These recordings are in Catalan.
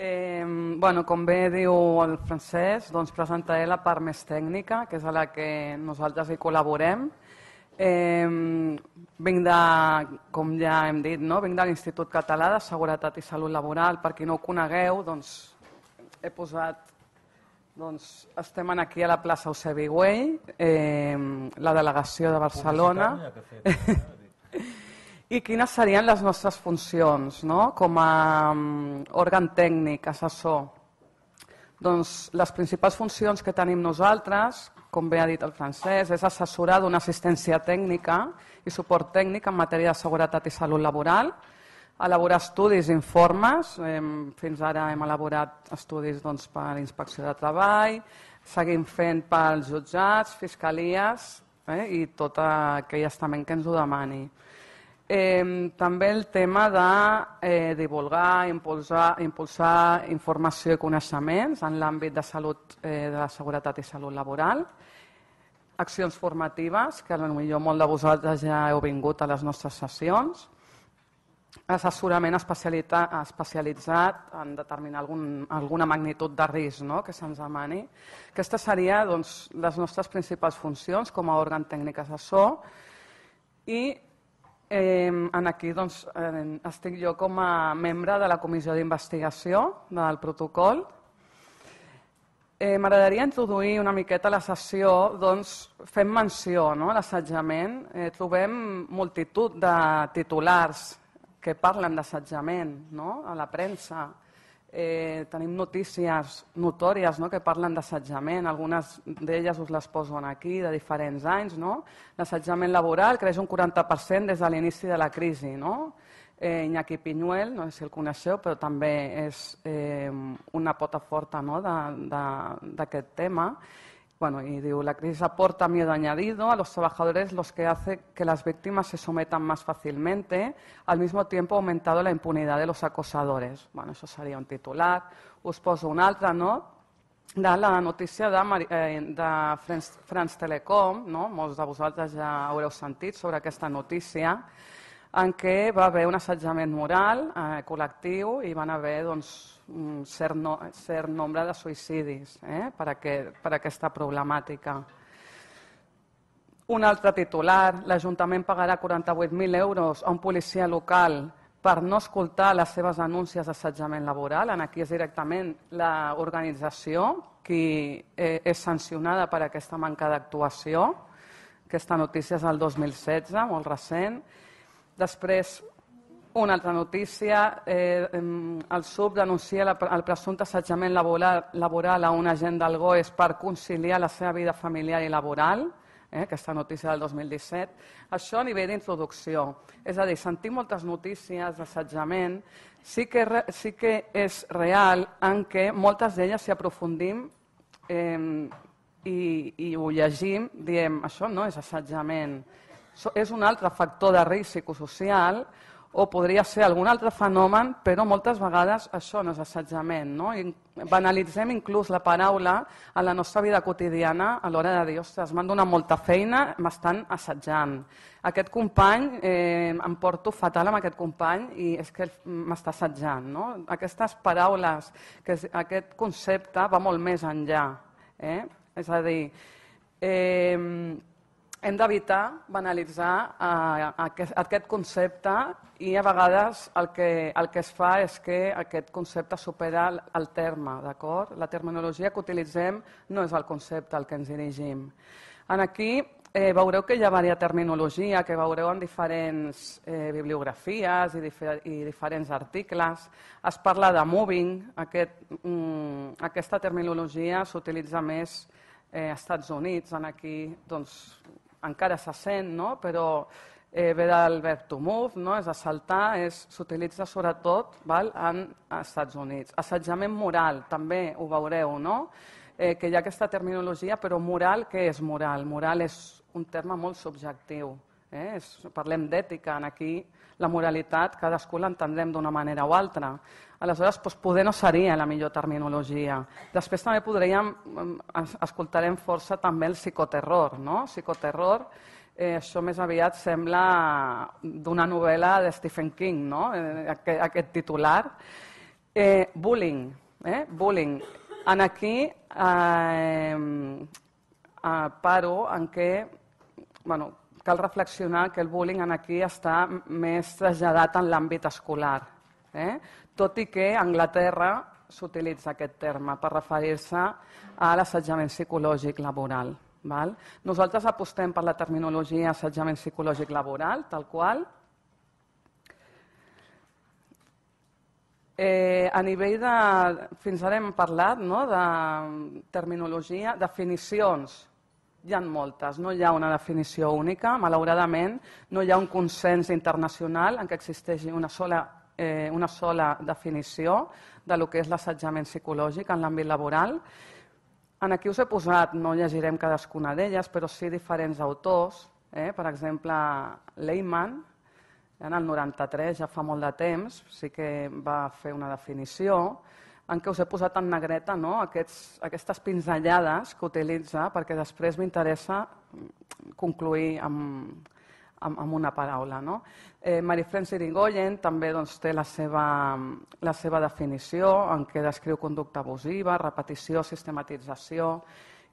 Eh, bueno, com bé diu el francès, doncs presentaré la part més tècnica, que és a la que nosaltres hi col·laborem. Eh, vinc de, com ja hem dit, no? vinc de l'Institut Català de Seguretat i Salut Laboral. Per qui no ho conegueu, doncs, he posat... Doncs, estem aquí a la plaça Eusebi Güell, eh, la delegació de Barcelona. Publicitat, i quines serien les nostres funcions no? com a um, òrgan tècnic, assessor. Doncs les principals funcions que tenim nosaltres, com bé ha dit el francès, és assessorar d'una assistència tècnica i suport tècnic en matèria de seguretat i salut laboral, elaborar estudis i informes, fins ara hem elaborat estudis doncs, per inspecció de treball, seguim fent pels jutjats, fiscalies eh, i tot aquell estament que ens ho demani. Eh, també el tema de eh, divulgar, impulsar, impulsar informació i coneixements en l'àmbit de salut, eh, de la seguretat i salut laboral. Accions formatives, que potser molt de vosaltres ja heu vingut a les nostres sessions. Assessorament especialitzat en determinar algun, alguna magnitud de risc no?, que se'ns demani. Aquesta seria doncs, les nostres principals funcions com a òrgan tècnic assessor i Eh, aquí doncs, eh, estic jo com a membre de la comissió d'investigació del protocol. Eh, M'agradaria introduir una miqueta la sessió, doncs, fent menció no, a l'assetjament. Eh, trobem multitud de titulars que parlen d'assetjament no, a la premsa. Eh, tenim notícies notòries no? que parlen d'assetjament, algunes d'elles us les poso aquí, de diferents anys. No? L'assetjament laboral creix un 40% des de l'inici de la crisi. No? Eh, Iñaki Piñuel, no sé si el coneixeu, però també és eh, una pota forta no? d'aquest tema Bueno, y digo, la crisis aporta miedo añadido a los trabajadores, los que hace que las víctimas se sometan más fácilmente, al mismo tiempo aumentado la impunidad de los acosadores. Bueno, eso sería un titular. Us poso un no? da la noticia de, eh, France, Telecom, no? molts de ya ja haureu sentit sobre esta noticia. en què va haver un assetjament moral eh, col·lectiu i van haver doncs, un cert, no, cert nombre de suïcidis eh, per, aquest, per aquesta problemàtica. Un altre titular, l'Ajuntament pagarà 48.000 euros a un policia local per no escoltar les seves anúncies d'assetjament laboral. En aquí és directament l'organització qui eh, és sancionada per aquesta manca d'actuació. Aquesta notícia és del 2016, molt recent Després, una altra notícia, eh, el SUB denuncia la, el presumpte assetjament laboral, laboral a un agent del GOES per conciliar la seva vida familiar i laboral, eh, aquesta notícia del 2017. Això a nivell d'introducció. És a dir, sentir moltes notícies d'assetjament sí, que, sí que és real en què moltes d'elles s'hi aprofundim eh, i, i ho llegim, diem això no és assetjament, és un altre factor de risc psicosocial o podria ser algun altre fenomen, però moltes vegades això no és assetjament. No? I banalitzem inclús la paraula a la nostra vida quotidiana a l'hora de dir, ostres, m'han donat molta feina, m'estan assetjant. Aquest company, eh, em porto fatal amb aquest company i és que m'està assetjant. No? Aquestes paraules, que aquest concepte va molt més enllà. Eh? És a dir, eh, hem d'evitar banalitzar eh, aquest, aquest concepte i a vegades el que, el que es fa és que aquest concepte supera el terme, d'acord? La terminologia que utilitzem no és el concepte al que ens dirigim. En aquí eh, veureu que hi ha varia terminologia, que veureu en diferents eh, bibliografies i, difer i diferents articles. Es parla de moving, aquest, mm, aquesta terminologia s'utilitza més eh, als Estats Units, en aquí doncs, encara se sent, no? però eh, ve del verb to move, no? és assaltar, s'utilitza sobretot val, en Estats Units. Assetjament moral, també ho veureu, no? eh, que hi ha aquesta terminologia, però moral, què és moral? Moral és un terme molt subjectiu. Eh? És, parlem d'ètica, aquí la moralitat cadascú l'entendrem d'una manera o altra. Aleshores, doncs, poder no seria la millor terminologia. Després també podríem, mm, escoltarem força també el psicoterror. No? Psicoterror, eh, això més aviat sembla d'una novel·la de Stephen King, no? Eh, aquest, aquest titular. Eh, bullying, eh? bullying. En aquí eh, eh, paro en què bueno, cal reflexionar que el bullying en aquí està més traslladat en l'àmbit escolar. Eh? Tot i que a Anglaterra s'utilitza aquest terme per referir-se a l'assetjament psicològic laboral. Val? Nosaltres apostem per la terminologia assetjament psicològic laboral, tal qual. Eh, a nivell de... Fins ara hem parlat no, de terminologia, definicions hi ha moltes, no hi ha una definició única. Malauradament, no hi ha un consens internacional en què existeixi una sola, eh, una sola definició de lo que és l'assetjament psicològic en l'àmbit laboral. En aquí us he posat, no llegirem cadascuna d'elles, però sí diferents autors, eh? per exemple, Lehman, eh, en el 93, ja fa molt de temps, sí que va fer una definició, en què us he posat en negreta no? Aquests, aquestes pinzellades que utilitza perquè després m'interessa concluir amb, amb, amb una paraula. No? Eh, Marifren Irigoyen també doncs, té la seva, la seva definició en què descriu conducta abusiva, repetició, sistematització,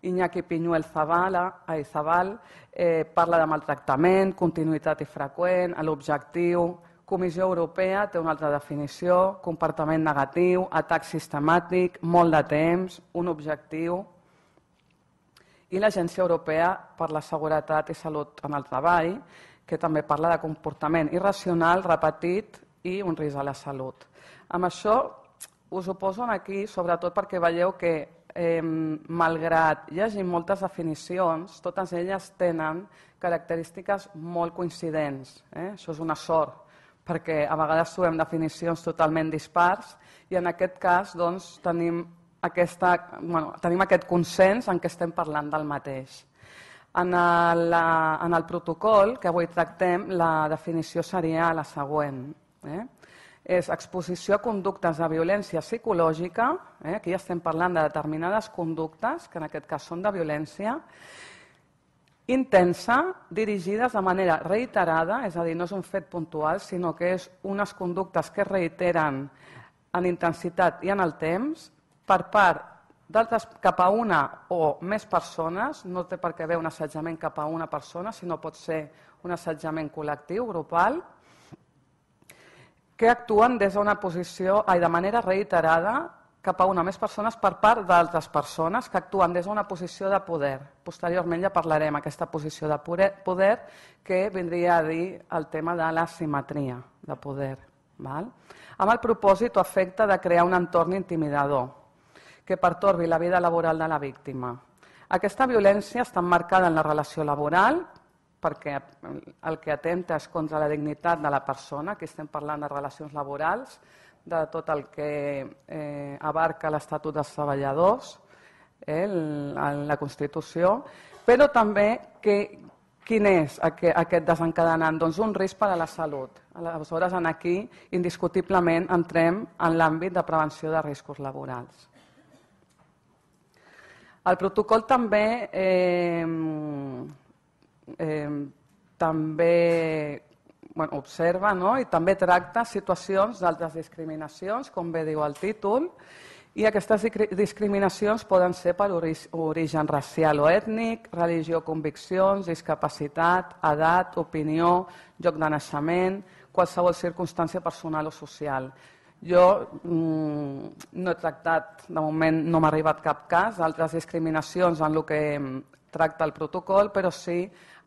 Iñaki Pinyuel Zavala, ai, Zabal eh, parla de maltractament, continuïtat i freqüent, l'objectiu, Comissió Europea té una altra definició, comportament negatiu, atac sistemàtic, molt de temps, un objectiu. I l'Agència Europea per la Seguretat i Salut en el Treball, que també parla de comportament irracional, repetit i un risc a la salut. Amb això us ho poso aquí, sobretot perquè veieu que, eh, malgrat hi hagi moltes definicions, totes elles tenen característiques molt coincidents. Eh? Això és una sort, perquè a vegades trobem definicions totalment dispars i en aquest cas doncs, tenim, aquesta, bueno, tenim aquest consens en què estem parlant del mateix. En el, en el protocol que avui tractem, la definició seria la següent. Eh? És exposició a conductes de violència psicològica, eh? aquí ja estem parlant de determinades conductes, que en aquest cas són de violència, intensa, dirigides de manera reiterada, és a dir, no és un fet puntual, sinó que és unes conductes que es reiteren en intensitat i en el temps, per part d'altres cap a una o més persones, no té per què haver un assetjament cap a una persona, sinó pot ser un assetjament col·lectiu, grupal, que actuen des d'una posició, ai, de manera reiterada, cap a una o més persones per part d'altres persones que actuen des d'una posició de poder. Posteriorment ja parlarem aquesta posició de poder que vindria a dir el tema de la simetria de poder. Val? Amb el propòsit o efecte de crear un entorn intimidador que pertorbi la vida laboral de la víctima. Aquesta violència està marcada en la relació laboral, perquè el que atempta és contra la dignitat de la persona, que estem parlant de relacions laborals, de tot el que eh, abarca l'Estatut dels Treballadors, eh, en la Constitució, però també que, quin és aquest desencadenant? Doncs un risc per a la salut. Aleshores, en aquí, indiscutiblement, entrem en l'àmbit de prevenció de riscos laborals. El protocol també, eh, eh, també bueno, observa no? i també tracta situacions d'altres discriminacions, com bé diu el títol, i aquestes discriminacions poden ser per origen racial o ètnic, religió, conviccions, discapacitat, edat, opinió, lloc de naixement, qualsevol circumstància personal o social. Jo mm, no he tractat, de moment no m'ha arribat cap cas, d'altres discriminacions en el que mm, tracta el protocol, però sí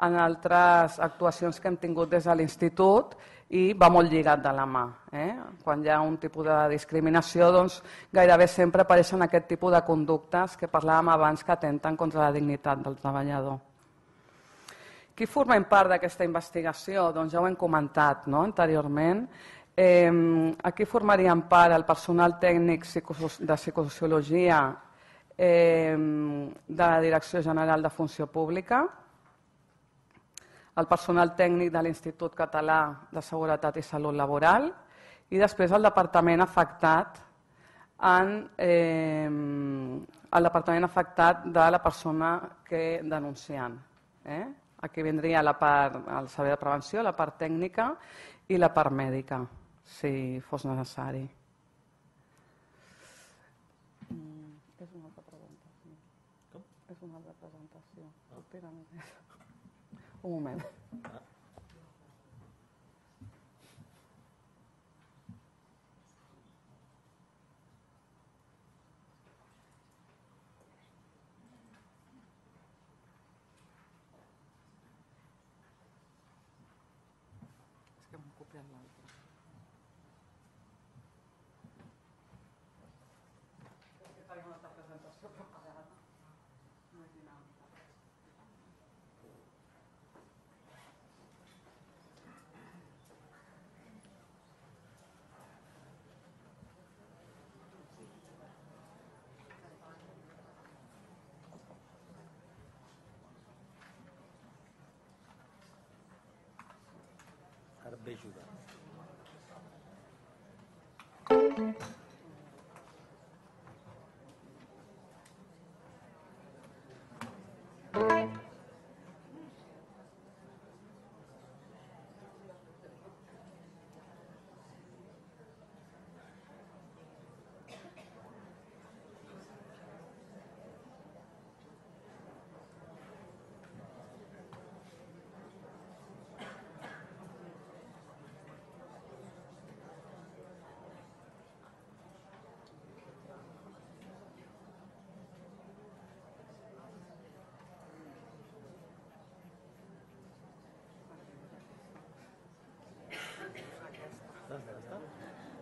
en altres actuacions que hem tingut des de l'institut i va molt lligat de la mà. Eh? Quan hi ha un tipus de discriminació, doncs, gairebé sempre apareixen aquest tipus de conductes que parlàvem abans que atenten contra la dignitat del treballador. Qui formem part d'aquesta investigació? Doncs ja ho hem comentat no? anteriorment. Eh, aquí formarien part el personal tècnic de psicosociologia eh, de la Direcció General de Funció Pública, el personal tècnic de l'Institut Català de Seguretat i Salut Laboral i després el departament afectat en eh, el departament afectat de la persona que denunciant. Eh? Aquí vendria la part, el saber de prevenció, la part tècnica i la part mèdica, si fos necessari. um momento. Es que é ajuda.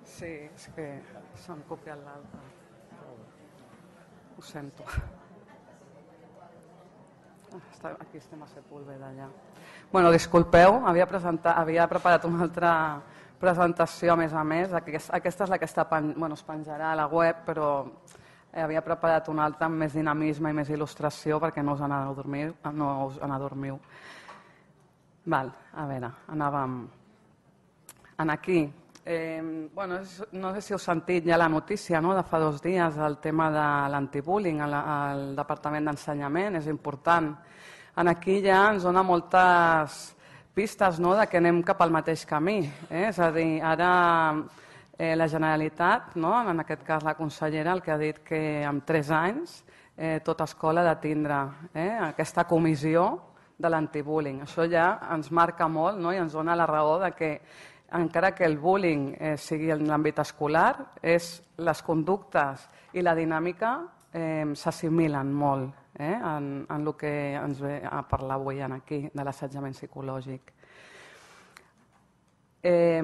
Sí, és que s'han copiat l'altre. Ho sento. Aquí estem a Sepúlveda, allà. Bueno, disculpeu, havia, presentat, havia preparat una altra presentació, a més a més. Aquesta és la que està pen... bueno, es penjarà a la web, però eh, havia preparat una altra amb més dinamisme i més il·lustració perquè no us adormiu. No us anadormiu. Val, a veure, anàvem... En aquí, Eh, bueno, no sé si us sentit ja la notícia no, de fa dos dies del tema de l'antibullying al, al Departament d'Ensenyament, és important. En aquí ja ens dona moltes pistes no, de que anem cap al mateix camí. Eh? És a dir, ara eh, la Generalitat, no, en aquest cas la consellera, el que ha dit que en tres anys eh, tota escola ha de tindre eh, aquesta comissió de l'antibullying. Això ja ens marca molt no? i ens dona la raó de que encara que el bullying eh, sigui en l'àmbit escolar, és les conductes i la dinàmica eh, s'assimilen molt eh, en, en el que ens ve a parlar avui aquí, de l'assetjament psicològic. Eh,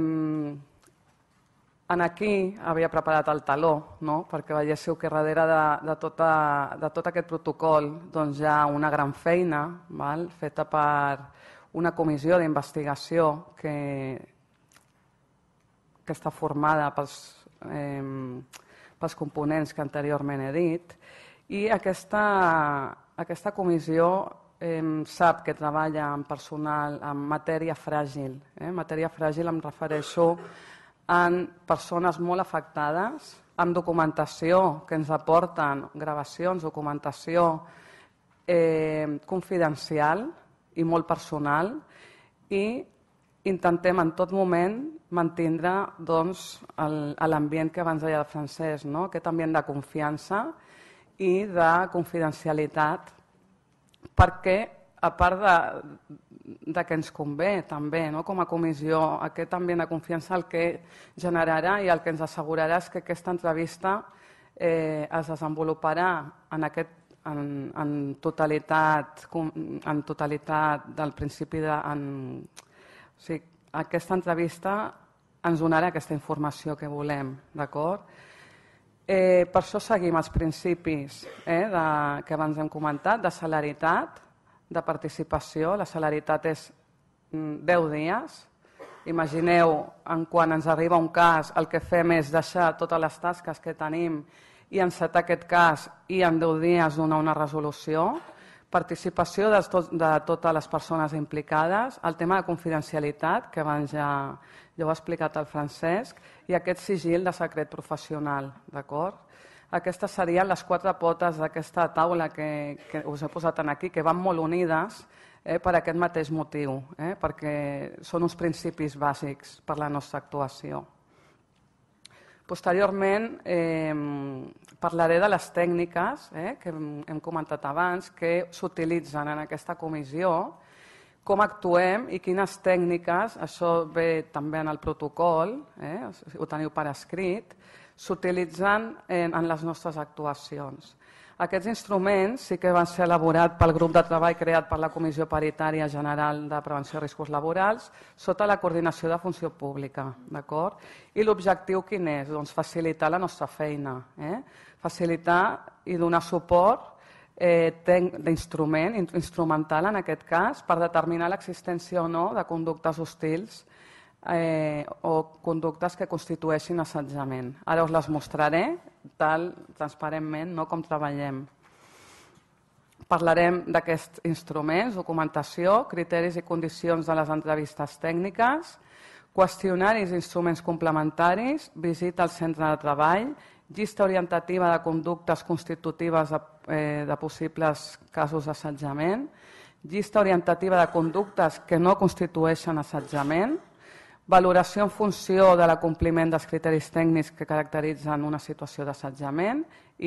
en aquí havia preparat el taló, no? perquè veiéssiu que darrere de, de, tota, de tot aquest protocol doncs hi ha una gran feina val? feta per una comissió d'investigació que que està formada pels, eh, pels components que anteriorment he dit, i aquesta, aquesta comissió eh, sap que treballa en personal en matèria fràgil. Eh? Matèria fràgil em refereixo a persones molt afectades, amb documentació que ens aporten, gravacions, documentació eh, confidencial i molt personal, i intentem en tot moment mantindre doncs, l'ambient que abans deia el francès, no? aquest ambient de confiança i de confidencialitat, perquè a part de, de que ens convé també no? com a comissió aquest ambient de confiança el que generarà i el que ens assegurarà és que aquesta entrevista eh, es desenvoluparà en aquest en, en, totalitat, en totalitat del principi de, en, Sí, aquesta entrevista ens donarà aquesta informació que volem, d'acord? Eh, per això seguim els principis eh, de, que abans hem comentat, de celeritat, de participació. La celeritat és 10 mm, dies. Imagineu, en quan ens arriba un cas, el que fem és deixar totes les tasques que tenim i encetar aquest cas i en 10 dies donar una resolució participació de, tot, de totes les persones implicades, el tema de confidencialitat, que abans ja, ja ho ha explicat el Francesc, i aquest sigil de secret professional, d'acord? Aquestes serien les quatre potes d'aquesta taula que, que us he posat aquí, que van molt unides eh, per aquest mateix motiu, eh, perquè són uns principis bàsics per la nostra actuació. Posteriorment eh, parlaré de les tècniques eh, que hem, comentat abans que s'utilitzen en aquesta comissió, com actuem i quines tècniques, això ve també en el protocol, eh, ho teniu per escrit, s'utilitzen en, en les nostres actuacions. Aquests instruments sí que van ser elaborats pel grup de treball creat per la Comissió Paritària General de Prevenció de Riscos Laborals sota la coordinació de funció pública. I l'objectiu quin és? Doncs facilitar la nostra feina, eh? facilitar i donar suport eh, d'instrument, instrumental en aquest cas, per determinar l'existència o no de conductes hostils eh, o conductes que constitueixin assetjament. Ara us les mostraré tal transparentment no, com treballem. Parlarem d'aquests instruments, documentació, criteris i condicions de les entrevistes tècniques, qüestionaris i instruments complementaris, visita al centre de treball, llista orientativa de conductes constitutives de, eh, de possibles casos d'assetjament, llista orientativa de conductes que no constitueixen assetjament, valoració en funció de l'acompliment dels criteris tècnics que caracteritzen una situació d'assetjament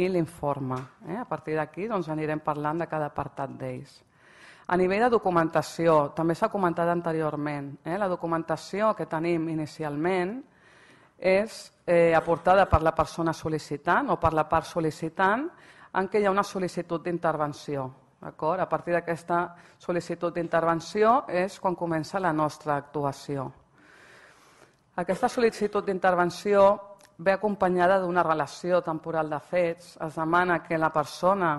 i l'informe. Eh? A partir d'aquí doncs, anirem parlant de cada apartat d'ells. A nivell de documentació, també s'ha comentat anteriorment, eh? la documentació que tenim inicialment és eh, aportada per la persona sol·licitant o per la part sol·licitant en què hi ha una sol·licitud d'intervenció. A partir d'aquesta sol·licitud d'intervenció és quan comença la nostra actuació. Aquesta sol·licitud d'intervenció ve acompanyada d'una relació temporal de fets. Es demana que la persona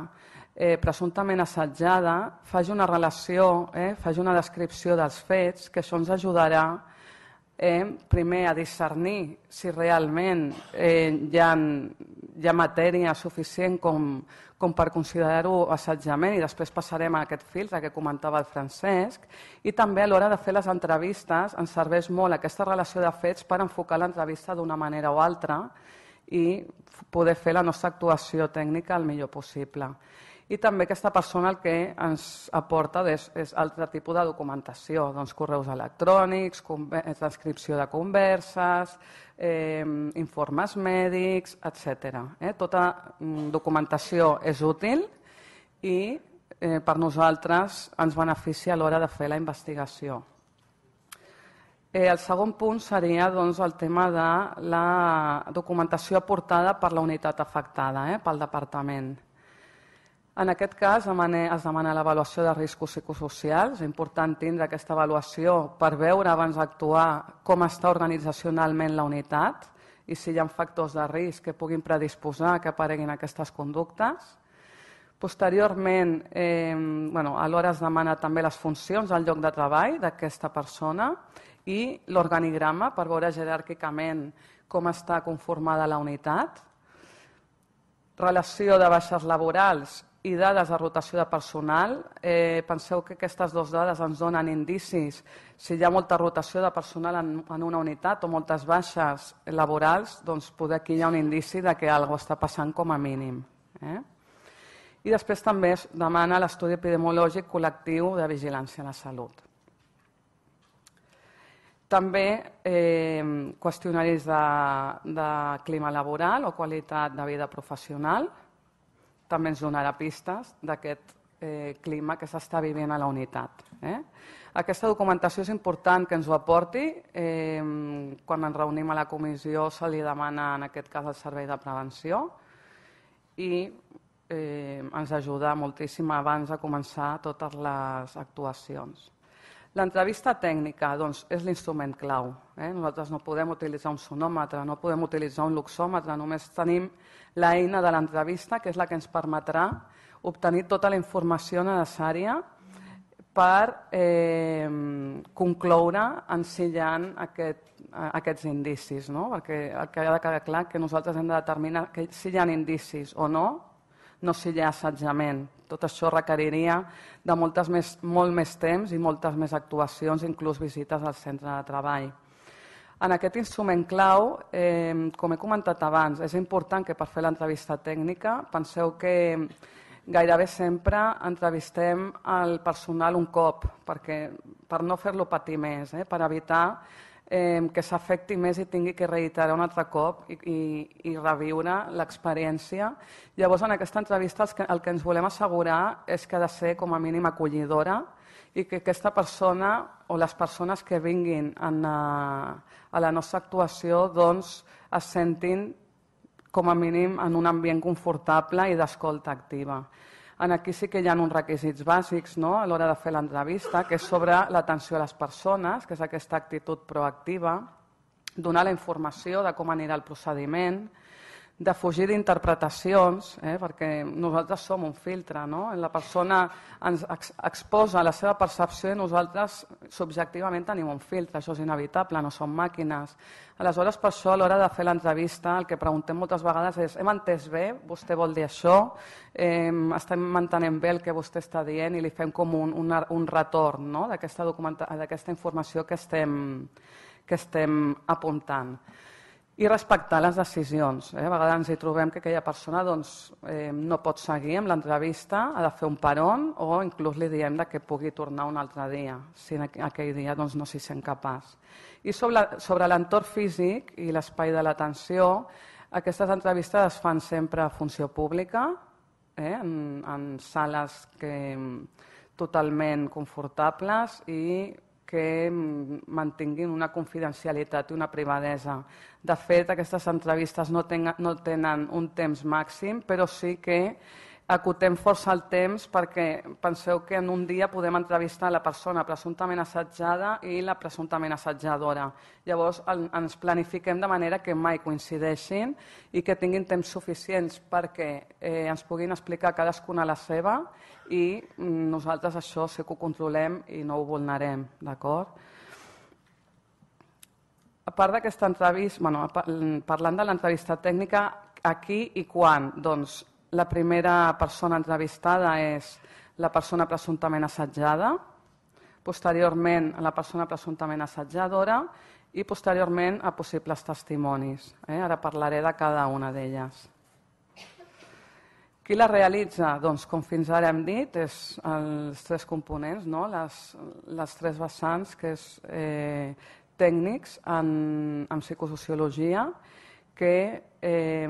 eh, presumptament assetjada faci una relació, eh, faci una descripció dels fets, que això ens ajudarà a eh, primer a discernir si realment eh, hi, ha, hi ha matèria suficient com, com per considerar-ho assetjament i després passarem a aquest filtre que comentava el Francesc i també a l'hora de fer les entrevistes ens serveix molt aquesta relació de fets per enfocar l'entrevista d'una manera o altra i poder fer la nostra actuació tècnica el millor possible i també aquesta persona el que ens aporta és, és altre tipus de documentació, doncs correus electrònics, eh, transcripció de converses, eh, informes mèdics, etc. Eh, tota mm, documentació és útil i eh, per nosaltres ens beneficia a l'hora de fer la investigació. Eh, el segon punt seria doncs, el tema de la documentació aportada per la unitat afectada, eh, pel departament. En aquest cas es demana l'avaluació de riscos psicosocials. És important tindre aquesta avaluació per veure abans d'actuar com està organitzacionalment la unitat i si hi ha factors de risc que puguin predisposar que apareguin aquestes conductes. Posteriorment, eh, bueno, alhora es demana també les funcions al lloc de treball d'aquesta persona i l'organigrama per veure jeràrquicament com està conformada la unitat relació de baixes laborals i dades de rotació de personal. Eh, penseu que aquestes dues dades ens donen indicis si hi ha molta rotació de personal en, en una unitat o moltes baixes laborals, doncs poder aquí hi ha un indici de que alguna està passant com a mínim. Eh? I després també es demana l'estudi epidemiològic col·lectiu de vigilància a la salut. També eh, qüestionaris de, de clima laboral o qualitat de vida professional, també ens donarà pistes d'aquest eh, clima que s'està vivint a la unitat. Eh? Aquesta documentació és important que ens ho aporti. Eh, quan ens reunim a la comissió se li demana, en aquest cas, el servei de prevenció i eh, ens ajuda moltíssim abans de començar totes les actuacions. L'entrevista tècnica doncs, és l'instrument clau. Eh? Nosaltres no podem utilitzar un sonòmetre, no podem utilitzar un luxòmetre, només tenim l'eina de l'entrevista, que és la que ens permetrà obtenir tota la informació necessària per eh, concloure ensillant aquest, aquests indicis, no? perquè que ha de quedar clar que nosaltres hem de determinar que si hi ha indicis o no, no si hi ha assetjament. Tot això requeriria de moltes més, molt més temps i moltes més actuacions, inclús visites al centre de treball. En aquest instrument clau, eh, com he comentat abans, és important que per fer l'entrevista tècnica penseu que gairebé sempre entrevistem el personal un cop perquè, per no fer-lo patir més, eh, per evitar eh, que s'afecti més i tingui que reiterar un altre cop i, i, i reviure l'experiència. Llavors, en aquesta entrevista el que, el que ens volem assegurar és que ha de ser com a mínim acollidora i que aquesta persona o les persones que vinguin en, a, eh, a la nostra actuació doncs, es sentin com a mínim en un ambient confortable i d'escolta activa. En aquí sí que hi ha uns requisits bàsics no? a l'hora de fer l'entrevista, que és sobre l'atenció a les persones, que és aquesta actitud proactiva, donar la informació de com anirà el procediment, de fugir d'interpretacions, eh? perquè nosaltres som un filtre, no? la persona ens ex exposa la seva percepció i nosaltres subjectivament tenim un filtre, això és inevitable, no som màquines. Aleshores, per això, a l'hora de fer l'entrevista, el que preguntem moltes vegades és hem entès bé, vostè vol dir això, eh, estem mantenent bé el que vostè està dient i li fem com un, un, un retorn no? d'aquesta informació que estem, que estem apuntant i respectar les decisions. Eh? A vegades ens hi trobem que aquella persona doncs, eh, no pot seguir amb l'entrevista, ha de fer un peron o inclús li diem que pugui tornar un altre dia, si en aquell dia doncs, no s'hi sent capaç. I sobre, sobre l'entorn físic i l'espai de l'atenció, aquestes entrevistes es fan sempre a funció pública, eh? en, en sales que mm, totalment confortables i que mantinguin una confidencialitat i una privadesa. De fet, aquestes entrevistes no, no tenen un temps màxim, però sí que acotem força el temps perquè penseu que en un dia podem entrevistar la persona presumptament assetjada i la presumptament assetjadora. Llavors ens planifiquem de manera que mai coincideixin i que tinguin temps suficients perquè eh, ens puguin explicar cadascuna la seva i mm, nosaltres això sé que ho controlem i no ho vulnerem, d'acord? A part d'aquesta entrevista, bueno, mm, parlant de l'entrevista tècnica, aquí i quan? Doncs la primera persona entrevistada és la persona presumptament assetjada, posteriorment la persona presumptament assetjadora i posteriorment a possibles testimonis. Eh? Ara parlaré de cada una d'elles. Qui la realitza? Doncs, com fins ara hem dit, és els tres components, no? les, les tres vessants, que és eh, tècnics en, en psicosociologia, que eh,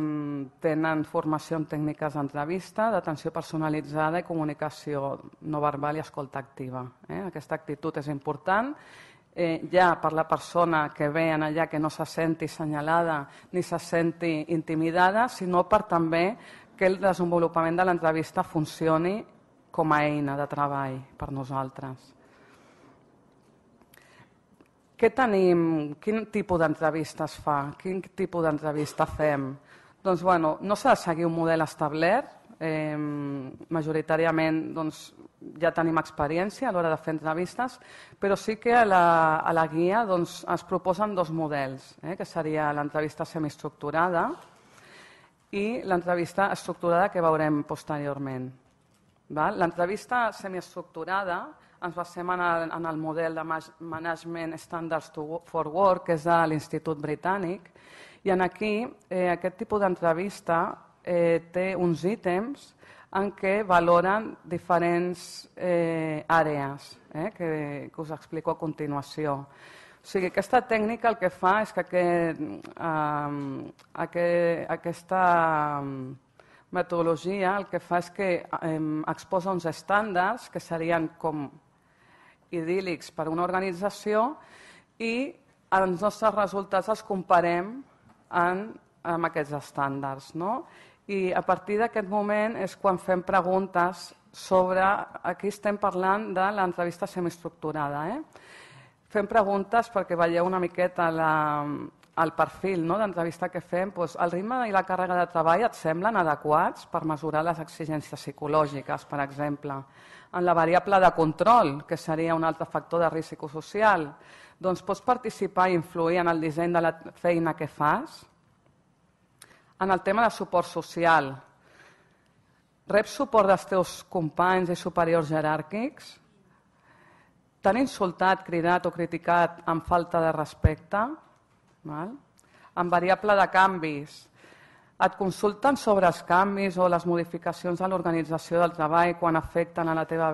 tenen formació en tècniques d'entrevista, d'atenció personalitzada i comunicació no verbal i escolta activa. Eh? Aquesta actitud és important eh, ja per la persona que ve en allà que no se senti assenyalada ni se senti intimidada, sinó per també que el desenvolupament de l'entrevista funcioni com a eina de treball per nosaltres. Què tenim? Quin tipus d'entrevistes fa? Quin tipus d'entrevista fem? Doncs, bueno, no s'ha de seguir un model establert. Eh, majoritàriament doncs, ja tenim experiència a l'hora de fer entrevistes, però sí que a la, a la guia doncs, es proposen dos models, eh, que seria l'entrevista semiestructurada i l'entrevista estructurada que veurem posteriorment. L'entrevista semiestructurada ens basem en el, en el model de Management Standards for Work, que és de l'Institut Britànic, i en aquí eh, aquest tipus d'entrevista eh, té uns ítems en què valoren diferents eh, àrees, eh, que, que us explico a continuació. O sigui, aquesta tècnica el que fa és que aquest, eh, aquest, aquesta ehm, metodologia el que fa és que eh, exposa uns estàndards que serien com idíl·lics per a una organització i els nostres resultats els comparem en, amb aquests estàndards. No? I a partir d'aquest moment és quan fem preguntes sobre... Aquí estem parlant de l'entrevista semiestructurada. Eh? Fem preguntes perquè veieu una miqueta la, el perfil no, d'entrevista que fem. Doncs el ritme i la càrrega de treball et semblen adequats per mesurar les exigències psicològiques, per exemple en la variable de control, que seria un altre factor de risc social, doncs pots participar i influir en el disseny de la feina que fas. En el tema de suport social, reps suport dels teus companys i superiors jeràrquics? T'han insultat, cridat o criticat amb falta de respecte? Val? En variable de canvis, et consulten sobre els canvis o les modificacions a l'organització del treball quan afecten a la teva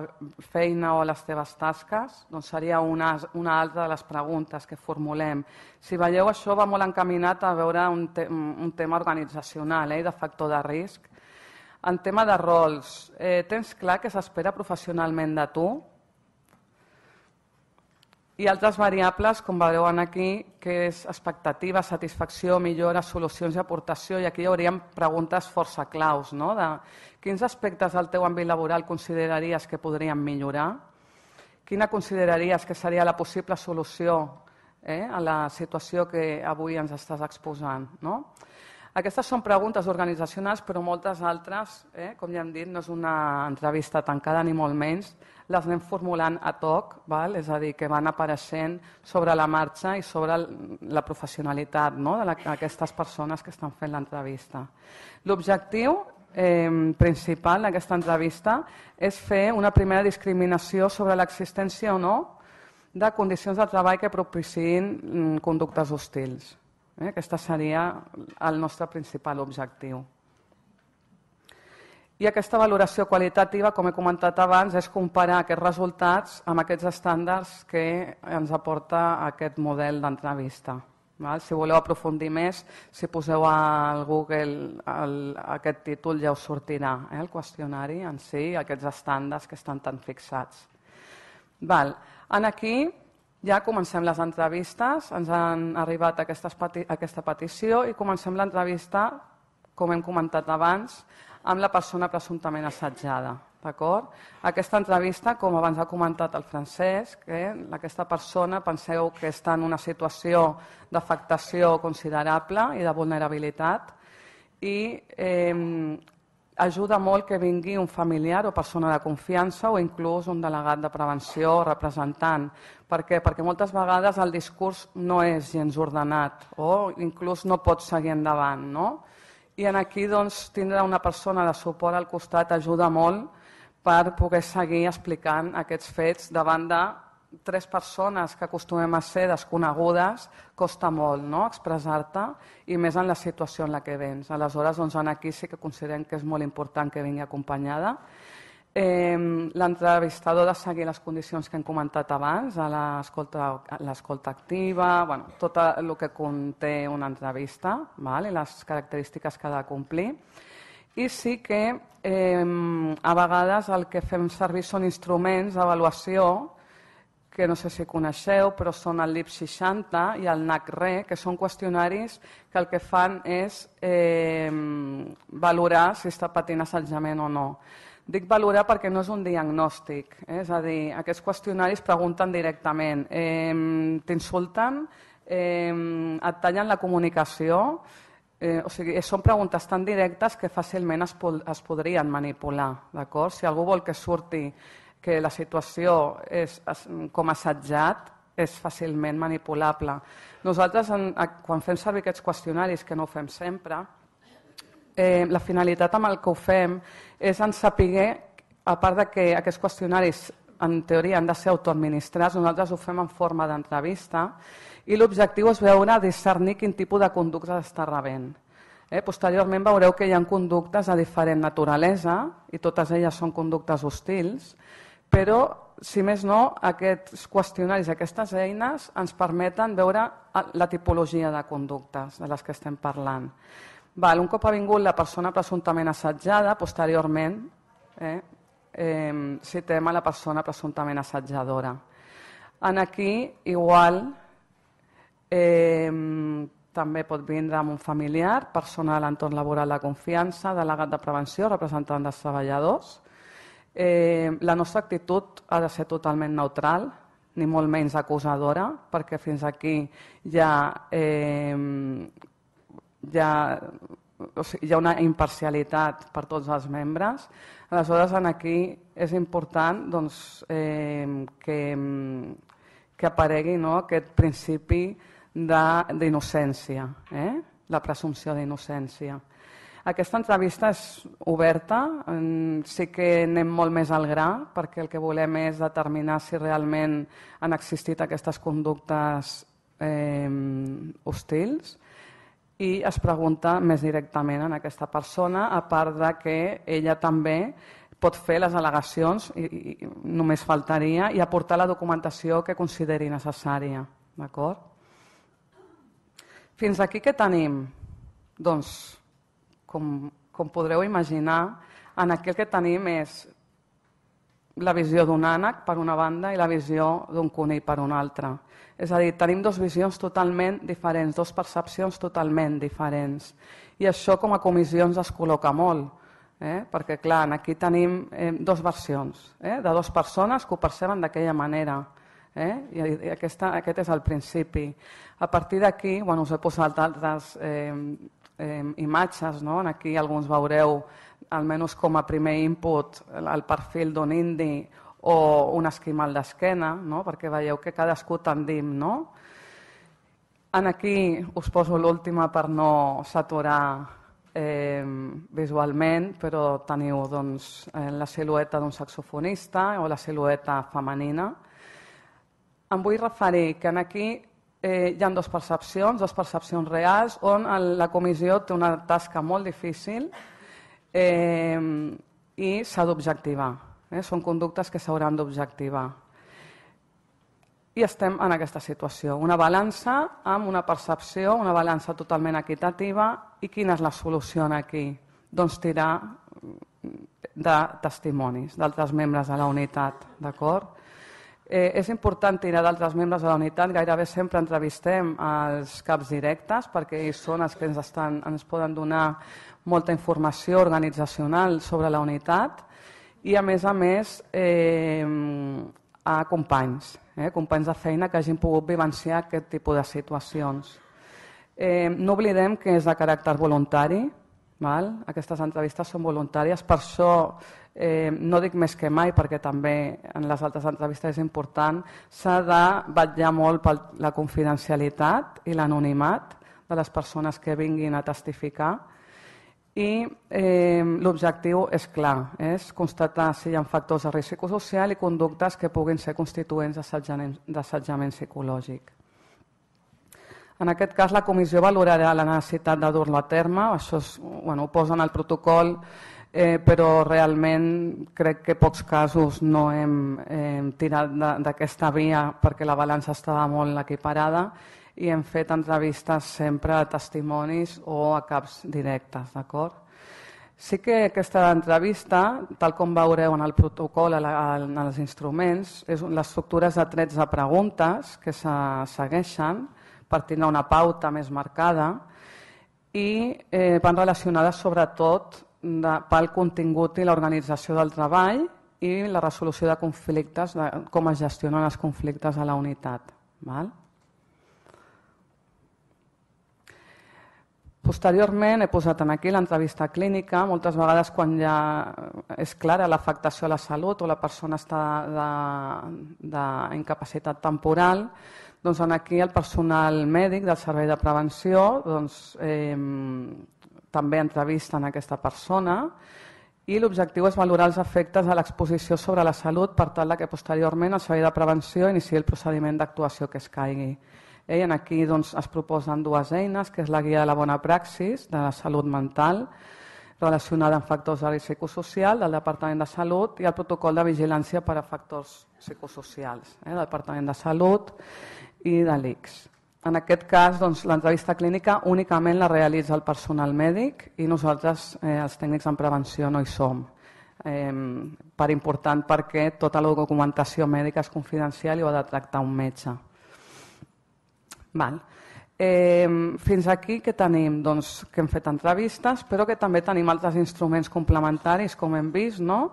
feina o a les teves tasques? Doncs seria una, una altra de les preguntes que formulem. Si veieu, això va molt encaminat a veure un, te un tema organitzacional eh, de factor de risc. En tema de rols, eh, tens clar que s'espera professionalment de tu? i altres variables, com veureu aquí, que és expectativa, satisfacció, millora, solucions i aportació, i aquí hi hauríem preguntes força claus, no? de quins aspectes del teu àmbit laboral consideraries que podrien millorar, quina consideraries que seria la possible solució eh, a la situació que avui ens estàs exposant. No? Aquestes són preguntes organitzacionals, però moltes altres, eh, com ja hem dit, no és una entrevista tancada ni molt menys, les anem formulant a toc, val? és a dir, que van apareixent sobre la marxa i sobre la professionalitat no? d'aquestes persones que estan fent l'entrevista. L'objectiu eh, principal d'aquesta entrevista és fer una primera discriminació sobre l'existència o no de condicions de treball que propiciïn mm, conductes hostils. Eh? Aquest seria el nostre principal objectiu. I aquesta valoració qualitativa, com he comentat abans, és comparar aquests resultats amb aquests estàndards que ens aporta aquest model d'entrevista. Si voleu aprofundir més, si poseu al Google el, aquest títol ja us sortirà eh? el qüestionari en si, aquests estàndards que estan tan fixats. Val. En aquí ja comencem les entrevistes, ens han arribat aquestes, aquesta petició i comencem l'entrevista, com hem comentat abans, amb la persona presumptament assetjada. Aquesta entrevista, com abans ha comentat el Francesc, eh, aquesta persona penseu que està en una situació d'afectació considerable i de vulnerabilitat i eh, Ajuda molt que vingui un familiar o persona de confiança o inclús un delegat de prevenció o representant. Per què? Perquè moltes vegades el discurs no és gens ordenat o inclús no pot seguir endavant. No? I en aquí doncs, tindre una persona de suport al costat ajuda molt per poder seguir explicant aquests fets davant de tres persones que acostumem a ser desconegudes, costa molt no? expressar-te, i més en la situació en la que vens. Aleshores, doncs, aquí sí que considerem que és molt important que vingui acompanyada. Eh, L'entrevistador de seguir les condicions que hem comentat abans, a l'escolta activa, bueno, tot el que conté una entrevista val? i les característiques que ha de complir. I sí que eh, a vegades el que fem servir són instruments d'avaluació que no sé si coneixeu, però són el LIP 60 i el NACRE, que són qüestionaris que el que fan és eh, valorar si està patint assetjament o no. Dic valorar perquè no és un diagnòstic, eh? és a dir, aquests qüestionaris pregunten directament, eh, t'insulten, eh, et tallen la comunicació, eh, o sigui, són preguntes tan directes que fàcilment es, po es podrien manipular, d'acord? Si algú vol que surti que la situació és, com assetjat és fàcilment manipulable. Nosaltres, en, quan fem servir aquests qüestionaris, que no ho fem sempre, eh, la finalitat amb el que ho fem és en saber, a part de que aquests qüestionaris en teoria han de ser autoadministrats, nosaltres ho fem en forma d'entrevista i l'objectiu és veure, discernir quin tipus de conductes està rebent. Eh, posteriorment veureu que hi ha conductes de diferent naturalesa i totes elles són conductes hostils però, si més no, aquests qüestionaris, aquestes eines, ens permeten veure ah, la tipologia de conductes de les que estem parlant. Val, un cop ha vingut la persona presumptament assetjada, posteriorment eh, eh, citem a la persona presumptament assetjadora. En aquí, igual, eh, també pot vindre amb un familiar, persona de laboral de confiança, delegat de prevenció, representant dels treballadors, Eh, la nostra actitud ha de ser totalment neutral, ni molt menys acusadora, perquè fins aquí ja, eh, ja o sigui, hi ha una imparcialitat per tots els membres. Aleshores, en aquí és important doncs, eh, que, que aparegui no, aquest principi d'innocència, eh? la presumpció d'innocència. Aquesta entrevista és oberta, sí que anem molt més al gra, perquè el que volem és determinar si realment han existit aquestes conductes eh, hostils i es pregunta més directament a aquesta persona, a part de que ella també pot fer les al·legacions, i, i, només faltaria, i aportar la documentació que consideri necessària. D'acord? Fins aquí què tenim? Doncs com, com podreu imaginar, en aquell que tenim és la visió d'un ànec per una banda i la visió d'un conill per una altra. És a dir, tenim dues visions totalment diferents, dues percepcions totalment diferents. I això com a comissió ens col·loca molt, eh? perquè clar, aquí tenim eh, dues versions, eh? de dues persones que ho perceben d'aquella manera. Eh? I aquesta, aquest és el principi. A partir d'aquí, bueno, us he posat altres eh, eh, imatges. No? Aquí alguns veureu, almenys com a primer input, el perfil d'un indi o un esquimal d'esquena, no? perquè veieu que cadascú tendim. No? En aquí us poso l'última per no saturar eh, visualment, però teniu doncs, eh, la silueta d'un saxofonista o la silueta femenina. Em vull referir que en aquí eh, hi ha dues percepcions, dues percepcions reals, on la comissió té una tasca molt difícil eh, i s'ha d'objectivar. Eh? Són conductes que s'hauran d'objectivar. I estem en aquesta situació. Una balança amb una percepció, una balança totalment equitativa i quina és la solució aquí? Doncs tirar de testimonis d'altres membres de la unitat, d'acord? Eh, és important tirar d'altres membres de la unitat. Gairebé sempre entrevistem els caps directes perquè ells són els que ens, estan, ens poden donar molta informació organitzacional sobre la unitat i, a més a més, eh, a companys, eh, companys de feina que hagin pogut vivenciar aquest tipus de situacions. Eh, no oblidem que és de caràcter voluntari, val? aquestes entrevistes són voluntàries, per això eh, no dic més que mai perquè també en les altres entrevistes és important, s'ha de vetllar molt per la confidencialitat i l'anonimat de les persones que vinguin a testificar i eh, l'objectiu és clar, és constatar si hi ha factors de risc psicosocial i conductes que puguin ser constituents d'assetjament psicològic. En aquest cas, la comissió valorarà la necessitat de dur-lo a terme, això bueno, ho posa en el protocol eh, però realment crec que pocs casos no hem eh, tirat d'aquesta via perquè la balança estava molt equiparada i hem fet entrevistes sempre a testimonis o a caps directes, d'acord? Sí que aquesta entrevista, tal com veureu en el protocol, en els instruments, és l'estructura és de 13 preguntes que se segueixen partint d'una pauta més marcada i eh, van relacionades sobretot de, pel contingut i l'organització del treball i la resolució de conflictes, de com es gestionen els conflictes a la unitat. Val? Posteriorment he posat en aquí l'entrevista clínica. Moltes vegades quan ja és clara l'afectació a la salut o la persona està d'incapacitat temporal, doncs en aquí el personal mèdic del servei de prevenció doncs, eh, també entrevisten aquesta persona i l'objectiu és valorar els efectes de l'exposició sobre la salut per tal que posteriorment el servei de prevenció iniciï el procediment d'actuació que es caigui. Eh, en aquí doncs, es proposen dues eines, que és la guia de la bona praxis de la salut mental relacionada amb factors de risc psicosocial del Departament de Salut i el protocol de vigilància per a factors psicosocials eh, del Departament de Salut i de l'ICS. En aquest cas, doncs, l'entrevista clínica únicament la realitza el personal mèdic i nosaltres, eh, els tècnics en prevenció, no hi som. Eh, per important perquè tota la documentació mèdica és confidencial i ho ha de tractar un metge. Val. Eh, fins aquí que tenim? Doncs que hem fet entrevistes, però que també tenim altres instruments complementaris, com hem vist, no?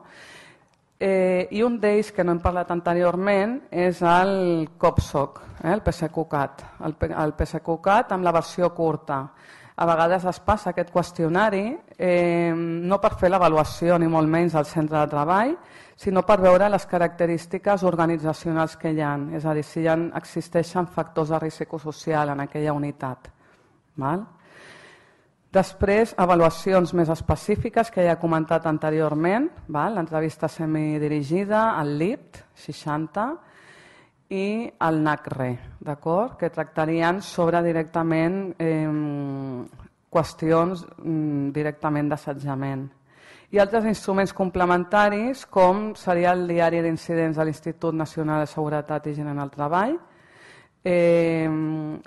Eh, I un d'ells, que no hem parlat anteriorment, és el COPSOC, eh, el PSQCAT. El, el PSQCAT amb la versió curta. A vegades es passa aquest qüestionari eh, no per fer l'avaluació ni molt menys al centre de treball, sinó per veure les característiques organitzacionals que hi ha, és a dir, si hi ha, existeixen factors de risc social en aquella unitat. Val? Després, avaluacions més específiques que ja he comentat anteriorment, l'entrevista semidirigida, el LIT 60 i el NACRE, e, que tractarien sobre directament qüestions mm, directament d'assetjament. I altres instruments complementaris, com seria el diari d'incidents de l'Institut Nacional de Seguretat i Higiene el Treball, Eh,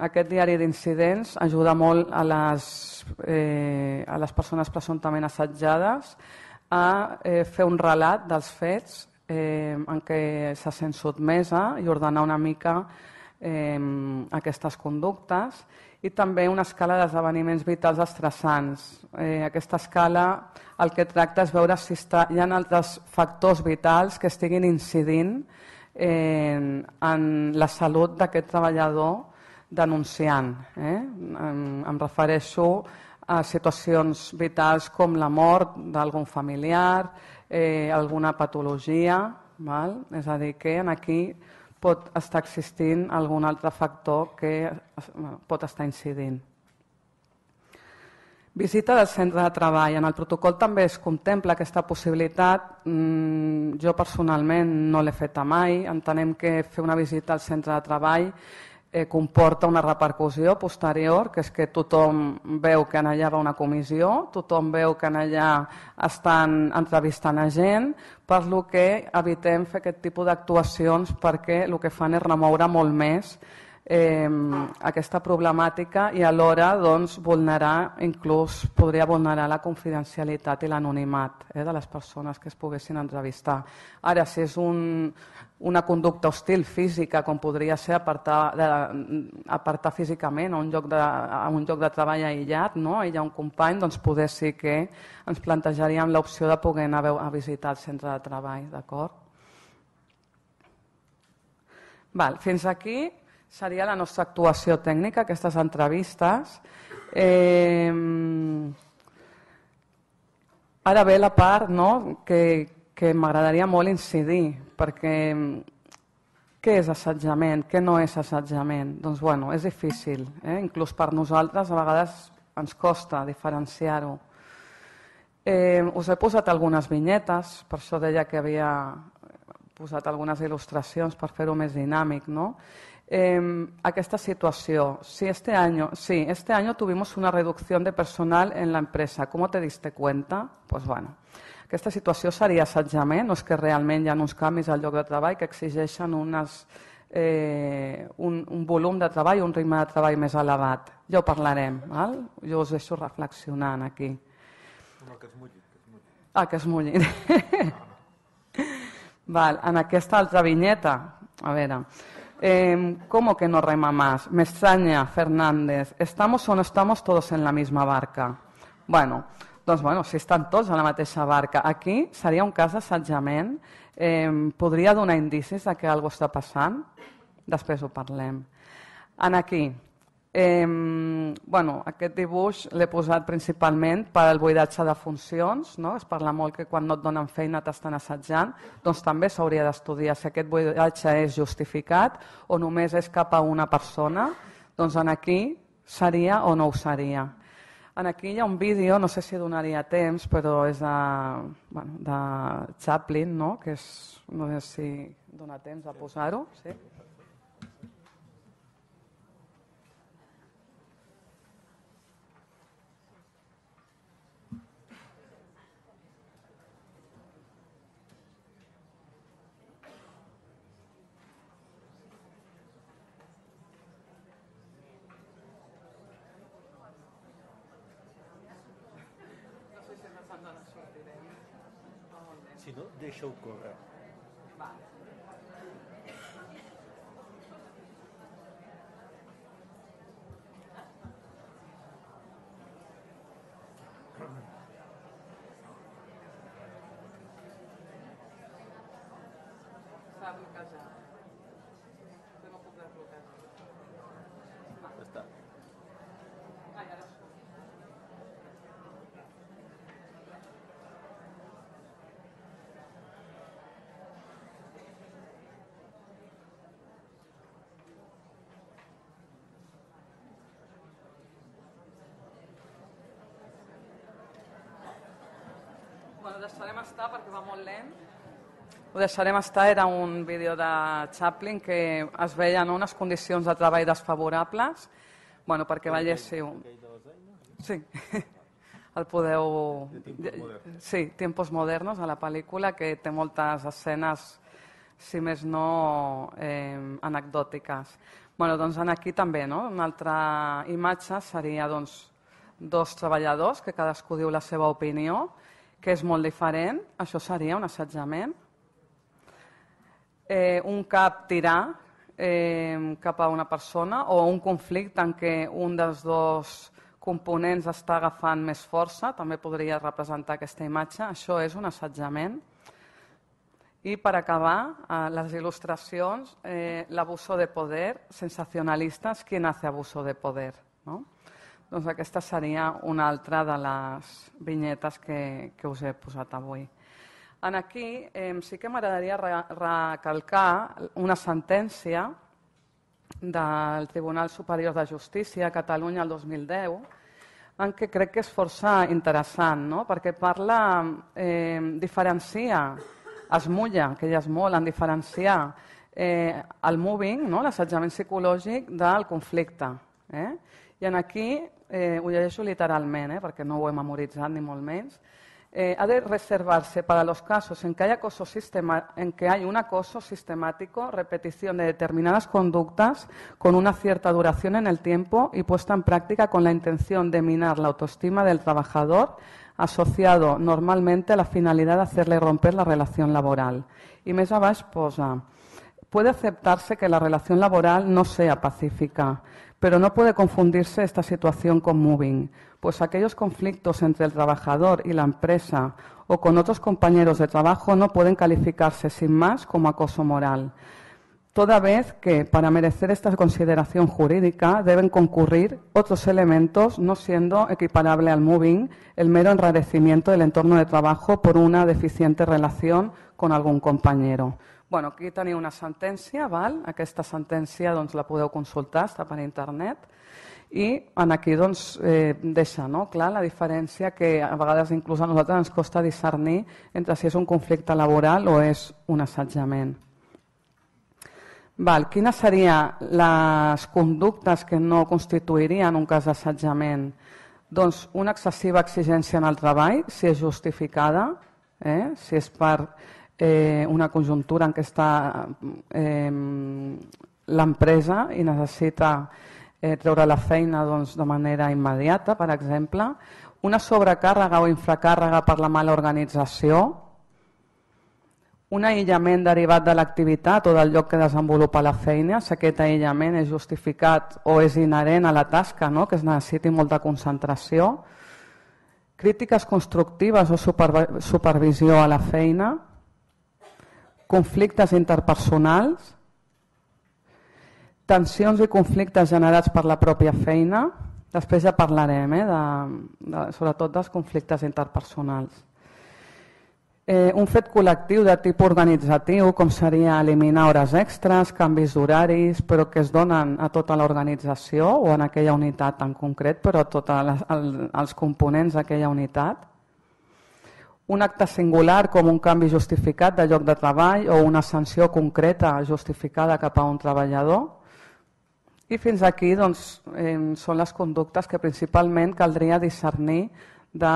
aquest diari d'incidents ajuda molt a les, eh, a les persones presumptament assetjades a eh, fer un relat dels fets eh, en què se sent sotmesa i ordenar una mica eh, aquestes conductes i també una escala d'esdeveniments vitals estressants. Eh, aquesta escala el que tracta és veure si hi ha altres factors vitals que estiguin incidint eh, en la salut d'aquest treballador denunciant. Eh? Em, em refereixo a situacions vitals com la mort d'algun familiar, eh, alguna patologia, val? és a dir, que en aquí pot estar existint algun altre factor que pot estar incidint. Visita del centre de treball. En el protocol també es contempla aquesta possibilitat. Mm, jo personalment no l'he feta mai. Entenem que fer una visita al centre de treball eh, comporta una repercussió posterior, que és que tothom veu que allà va una comissió, tothom veu que allà estan entrevistant a gent, per lo que evitem fer aquest tipus d'actuacions perquè el que fan és remoure molt més eh, aquesta problemàtica i alhora doncs, vulnerar, inclús podria vulnerar la confidencialitat i l'anonimat eh, de les persones que es poguessin entrevistar. Ara, si és un, una conducta hostil física, com podria ser apartar, de, apartar físicament a un, lloc de, a un lloc de treball aïllat, no? aïllar un company, doncs poder sí que ens plantejaríem l'opció de poder anar a visitar el centre de treball, d'acord? Val, fins aquí seria la nostra actuació tècnica, aquestes entrevistes. Eh, ara ve la part no, que, que m'agradaria molt incidir, perquè què és assetjament, què no és assetjament? Doncs bueno, és difícil, eh? inclús per nosaltres a vegades ens costa diferenciar-ho. Eh, us he posat algunes vinyetes, per això deia que havia posat algunes il·lustracions per fer-ho més dinàmic, no? eh, aquesta situació. Si este año, sí, este any tuvimos una reducció de personal en la empresa. ¿Cómo te diste cuenta? Pues bueno, aquesta situació seria assetjament, no és que realment hi ha uns canvis al lloc de treball que exigeixen unes, eh, un, un volum de treball, un ritme de treball més elevat. Ja ho parlarem, val? jo us deixo reflexionant aquí. No, que es mulli. Ah, que es mulli. Ah. no. val, en aquesta altra vinyeta, a veure... Eh, ¿Cómo que no rema más? Me extraña, Fernández. ¿Estamos o no estamos todos en la misma barca? Bueno, doncs bueno, si estan tots a la mateixa barca. Aquí seria un cas d'assetjament. Eh, podria donar indicis de que alguna cosa està passant? Després ho parlem. En aquí, Eh, bueno, aquest dibuix l'he posat principalment per al buidatge de funcions. No? Es parla molt que quan no et donen feina t'estan assajant, doncs també s'hauria d'estudiar si aquest buidatge és justificat o només és cap a una persona. Doncs en aquí seria o no ho seria. En aquí hi ha un vídeo, no sé si donaria temps, però és de, bueno, de Chaplin, no? que és, no sé si dona temps a posar-ho. Sí? 都过了。Bueno, doncs deixarem estar perquè va molt lent. Ho deixarem estar, era un vídeo de Chaplin que es veia en unes condicions de treball desfavorables, bueno, perquè balléssiu. Sí. El podeu... Sí, Tiempos modernos, a la pel·lícula, que té moltes escenes, si més no, eh, anecdòtiques. Bueno, doncs aquí també, no? Una altra imatge seria doncs, dos treballadors que cadascú diu la seva opinió que és molt diferent, això seria un assetjament. Eh, un cap tirar eh, cap a una persona o un conflicte en què un dels dos components està agafant més força, també podria representar aquesta imatge, això és un assetjament. I per acabar, eh, les il·lustracions, eh, l'abuso de poder, sensacionalistes, qui nace abuso de poder? No? Doncs aquesta seria una altra de les vinyetes que, que us he posat avui. En aquí eh, sí que m'agradaria recalcar una sentència del Tribunal Superior de Justícia a Catalunya el 2010 en què crec que és força interessant, no? perquè parla, eh, diferencia, es mulla, que ja és molt, en diferenciar eh, el moving, no? l'assetjament psicològic, del conflicte. Eh? I en aquí eh, literalment, eh, no ho memoritzat ni molt eh, ha de reservarse para los casos en que, hay acoso en que hay un acoso sistemático, repetición de determinadas conductas con una cierta duración en el tiempo y puesta en práctica con la intención de minar la autoestima del trabajador, asociado normalmente a la finalidad de hacerle romper la relación laboral. Y me llama esposa, puede aceptarse que la relación laboral no sea pacífica, pero no puede confundirse esta situación con moving, pues aquellos conflictos entre el trabajador y la empresa o con otros compañeros de trabajo no pueden calificarse sin más como acoso moral, toda vez que para merecer esta consideración jurídica deben concurrir otros elementos, no siendo equiparable al moving el mero enrarecimiento del entorno de trabajo por una deficiente relación con algún compañero. bueno, aquí teniu una sentència, val? aquesta sentència doncs, la podeu consultar, està per internet, i en aquí doncs, eh, deixa no? clar la diferència que a vegades inclús a nosaltres ens costa discernir entre si és un conflicte laboral o és un assetjament. Val, quines serien les conductes que no constituirien un cas d'assetjament? Doncs una excessiva exigència en el treball, si és justificada, eh? si és per eh, una conjuntura en què està eh, l'empresa i necessita eh, treure la feina doncs, de manera immediata, per exemple, una sobrecàrrega o infracàrrega per la mala organització, un aïllament derivat de l'activitat o del lloc que desenvolupa la feina, si aquest aïllament és justificat o és inherent a la tasca, no? que es necessiti molta concentració, crítiques constructives o supervisió a la feina, conflictes interpersonals, tensions i conflictes generats per la pròpia feina, després ja parlarem, eh, de, de, sobretot dels conflictes interpersonals. Eh, un fet col·lectiu de tipus organitzatiu, com seria eliminar hores extres, canvis d'horaris, però que es donen a tota l'organització o en aquella unitat en concret, però a tots el, els components d'aquella unitat un acte singular com un canvi justificat de lloc de treball o una sanció concreta justificada cap a un treballador. I fins aquí doncs, eh, són les conductes que principalment caldria discernir de,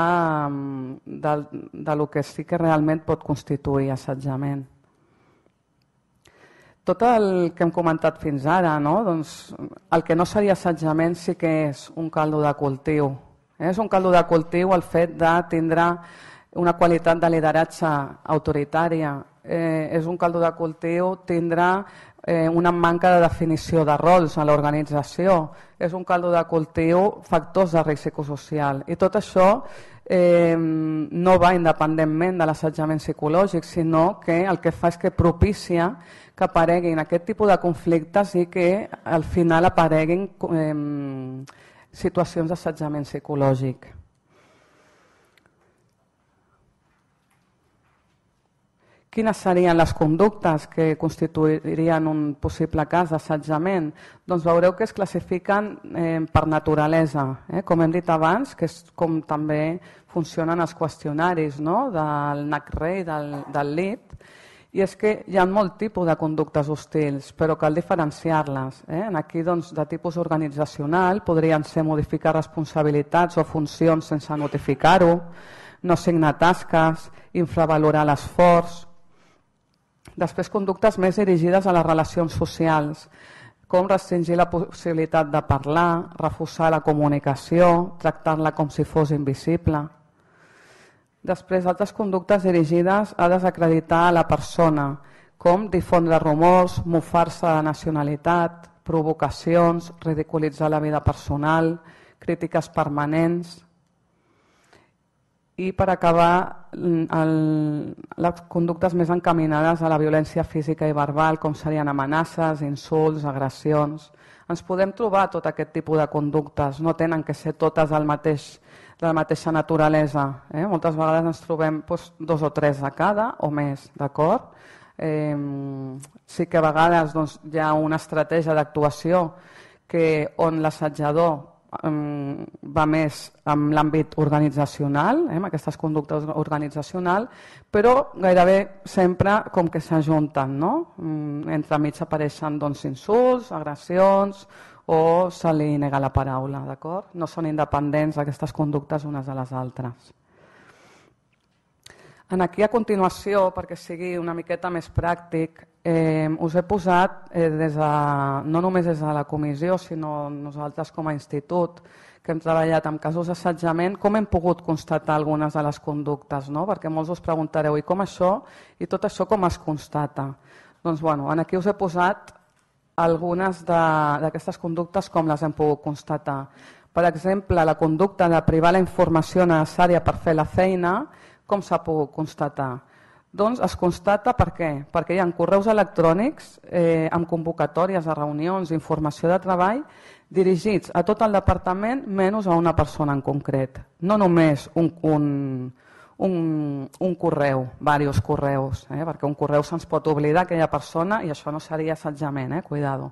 mm, de, de lo que sí que realment pot constituir assetjament. Tot el que hem comentat fins ara, no? doncs, el que no seria assetjament sí que és un caldo de cultiu. És un caldo de cultiu el fet de tindre una qualitat de lideratge autoritària, eh, és un caldo de cultiu, tindrà eh, una manca de definició de rols a l'organització, és un caldo de cultiu factors de risc psicosocial. I tot això eh, no va independentment de l'assetjament psicològic, sinó que el que fa és que propicia que apareguin aquest tipus de conflictes i que al final apareguin eh, situacions d'assetjament psicològic. Quines serien les conductes que constituirien un possible cas d'assetjament? Doncs veureu que es classifiquen eh, per naturalesa, eh? com hem dit abans, que és com també funcionen els qüestionaris no? del NACRE i del, del LIT. i és que hi ha molt tipus de conductes hostils, però cal diferenciar-les. Eh? Aquí, doncs, de tipus organitzacional, podrien ser modificar responsabilitats o funcions sense notificar-ho, no signar tasques, infravalorar l'esforç, Després, conductes més dirigides a les relacions socials, com restringir la possibilitat de parlar, refusar la comunicació, tractar-la com si fos invisible. Després, altres conductes dirigides a desacreditar la persona, com difondre rumors, mofar-se de nacionalitat, provocacions, ridiculitzar la vida personal, crítiques permanents, i per acabar mm, el, les conductes més encaminades a la violència física i verbal, com serien amenaces, insults, agressions. Ens podem trobar tot aquest tipus de conductes, no tenen que ser totes del mateix, de la mateixa naturalesa. Eh? Moltes vegades ens trobem doncs, dos o tres de cada o més, d'acord? Eh, sí que a vegades doncs, hi ha una estratègia d'actuació que on l'assetjador va més amb l'àmbit organitzacional, eh, amb aquestes conductes organitzacional, però gairebé sempre com que s'ajunten. No? Mm, entre mig apareixen doncs, insults, agressions o se li nega la paraula. No són independents aquestes conductes unes de les altres. En aquí a continuació, perquè sigui una miqueta més pràctic, eh, us he posat, eh, des de, no només des de la comissió, sinó nosaltres com a institut, que hem treballat amb casos d'assetjament, com hem pogut constatar algunes de les conductes, no? perquè molts us preguntareu i com això i tot això com es constata. Doncs bueno, en aquí us he posat algunes d'aquestes conductes com les hem pogut constatar. Per exemple, la conducta de privar la informació necessària per fer la feina, com s'ha pogut constatar? Doncs es constata per què? Perquè hi ha correus electrònics eh, amb convocatòries a reunions, informació de treball, dirigits a tot el departament menys a una persona en concret. No només un, un, un, un correu, diversos correus, eh, perquè un correu se'ns pot oblidar aquella persona i això no seria assetjament, eh, cuidado.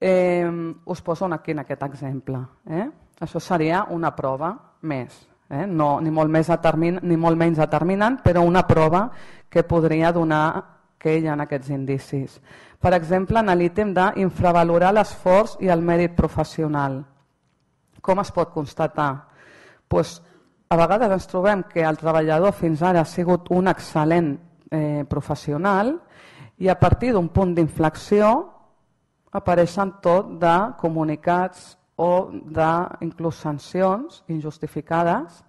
Eh, us poso aquí en aquest exemple. Eh? Això seria una prova més eh? no, ni, molt més determin, ni molt menys determinant, però una prova que podria donar que hi ha aquests indicis. Per exemple, en l'ítem d'infravalorar l'esforç i el mèrit professional. Com es pot constatar? Pues, a vegades ens trobem que el treballador fins ara ha sigut un excel·lent eh, professional i a partir d'un punt d'inflexió apareixen tot de comunicats, o d'inclús sancions injustificades,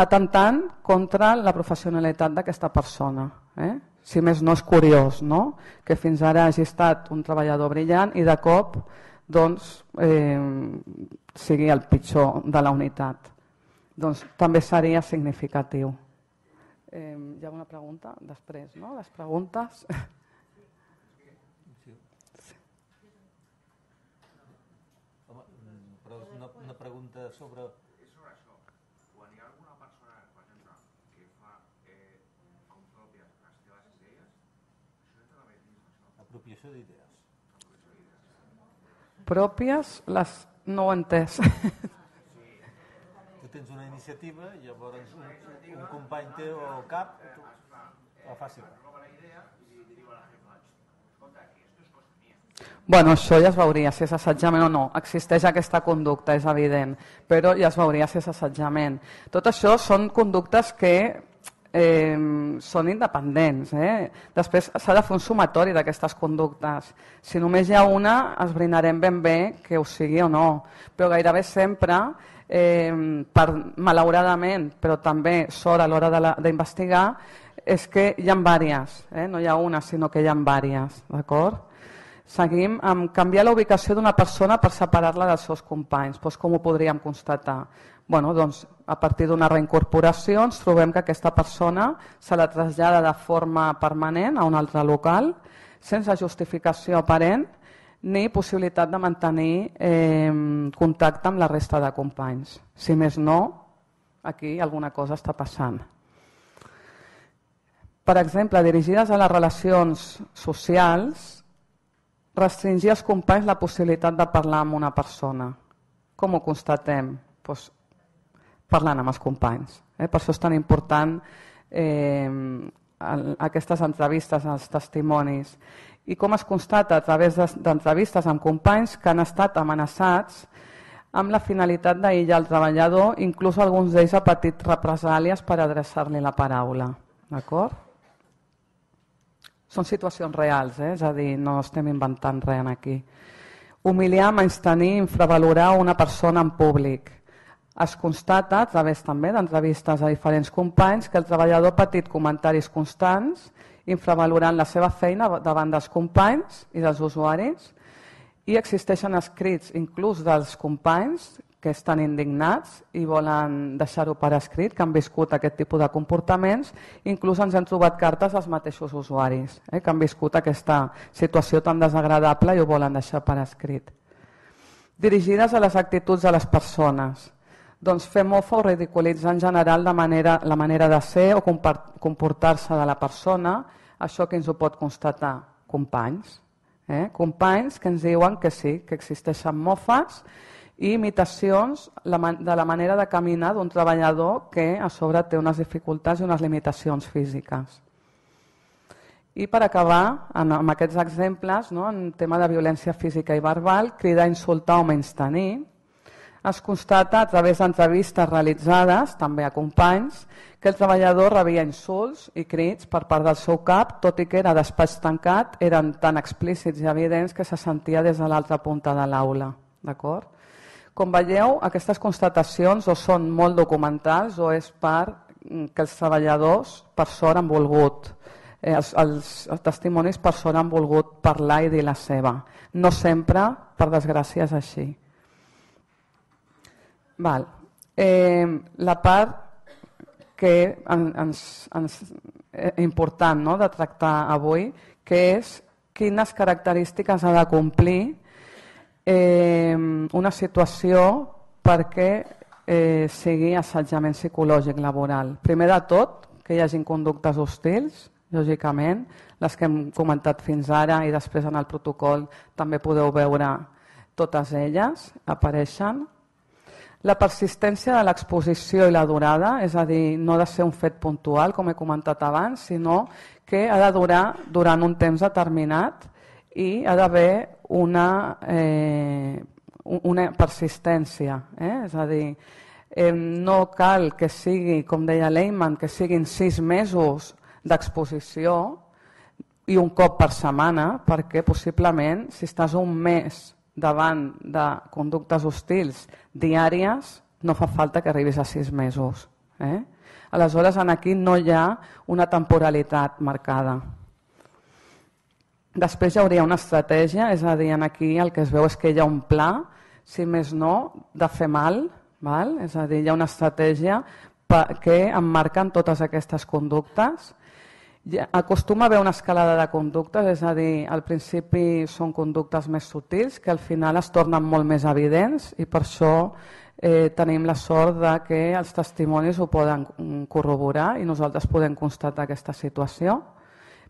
atemptant contra la professionalitat d'aquesta persona. Eh? Si més no és curiós no? que fins ara hagi estat un treballador brillant i de cop doncs, eh, sigui el pitjor de la unitat. Doncs també seria significatiu. Eh, hi ha una pregunta després, no? Les preguntes... pregunta sobre... És sobre això. Quan hi ha alguna persona, per exemple, que fa eh, com pròpies les teves idees, això és també dins això. Apropiació d'idees. Pròpies les no ho entès. Tu tens una iniciativa, llavors un, un company teu o eh, cap, tu, la fàcil. Roba la idea Bueno, això ja es veuria si és assetjament o no. Existeix aquesta conducta, és evident, però ja es veuria si és assetjament. Tot això són conductes que eh, són independents. Eh? Després s'ha de fer un sumatori d'aquestes conductes. Si només hi ha una, es brinarem ben bé que ho sigui o no. Però gairebé sempre, eh, per, malauradament, però també sort a l'hora d'investigar, és que hi ha diverses, eh? no hi ha una, sinó que hi ha diverses. D'acord? Seguim amb canviar la ubicació d'una persona per separar-la dels seus companys. Doncs com ho podríem constatar? Bueno, doncs, a partir d'una reincorporació ens trobem que aquesta persona se la trasllada de forma permanent a un altre local sense justificació aparent ni possibilitat de mantenir eh, contacte amb la resta de companys. Si més no, aquí alguna cosa està passant per exemple, dirigides a les relacions socials, Restringir als companys la possibilitat de parlar amb una persona. Com ho constatem? Doncs parlant amb els companys. Eh? Per això és tan important eh, aquestes entrevistes, els testimonis. I com es constata a través d'entrevistes amb companys que han estat amenaçats amb la finalitat d'aïllar el treballador, inclús alguns d'ells ha patit represàlies per adreçar-li la paraula. D'acord? Són situacions reals, eh? és a dir, no estem inventant res aquí. Humiliar, menystenir, infravalorar una persona en públic. Es constata, a través també d'entrevistes a diferents companys, que el treballador ha patit comentaris constants, infravalorant la seva feina davant dels companys i dels usuaris, i existeixen escrits inclús dels companys que estan indignats i volen deixar-ho per escrit, que han viscut aquest tipus de comportaments. Inclús ens han trobat cartes als mateixos usuaris, eh, que han viscut aquesta situació tan desagradable i ho volen deixar per escrit. Dirigides a les actituds de les persones. Doncs fer mofa o ridiculitzar en general la manera, la manera de ser o comportar-se de la persona, això que ens ho pot constatar companys. Eh? Companys que ens diuen que sí, que existeixen mofes, i imitacions de la manera de caminar d'un treballador que a sobre té unes dificultats i unes limitacions físiques. I per acabar, amb aquests exemples, no, en tema de violència física i verbal, cridar, insultar o tenir, es constata a través d'entrevistes realitzades, també a companys, que el treballador rebia insults i crits per part del seu cap, tot i que era despatx tancat, eren tan explícits i evidents que se sentia des de l'altra punta de l'aula. D'acord? Com veieu, aquestes constatacions o són molt documentals o és part mm, que els treballadors, per sort, han volgut eh, els, els testimonis per sort han volgut parlar i dir la seva. No sempre, per desgràcia, és així. Val. Eh, la part que en, ens, ens eh, important no, de tractar avui, que és quines característiques ha de complir eh, una situació perquè eh, sigui assetjament psicològic laboral. Primer de tot, que hi hagin conductes hostils, lògicament, les que hem comentat fins ara i després en el protocol també podeu veure totes elles, apareixen. La persistència de l'exposició i la durada, és a dir, no ha de ser un fet puntual, com he comentat abans, sinó que ha de durar durant un temps determinat i ha d'haver una, eh, una persistència. Eh? És a dir, eh, no cal que sigui, com deia l'Eyman, que siguin sis mesos d'exposició i un cop per setmana, perquè possiblement si estàs un mes davant de conductes hostils diàries, no fa falta que arribis a sis mesos. Eh? Aleshores, en aquí no hi ha una temporalitat marcada. Després hi hauria una estratègia, és a dir, aquí el que es veu és que hi ha un pla, si més no, de fer mal, val? és a dir, hi ha una estratègia que emmarquen totes aquestes conductes. Acostuma a haver una escalada de conductes, és a dir, al principi són conductes més sutils que al final es tornen molt més evidents i per això eh, tenim la sort de que els testimonis ho poden mm, corroborar i nosaltres podem constatar aquesta situació,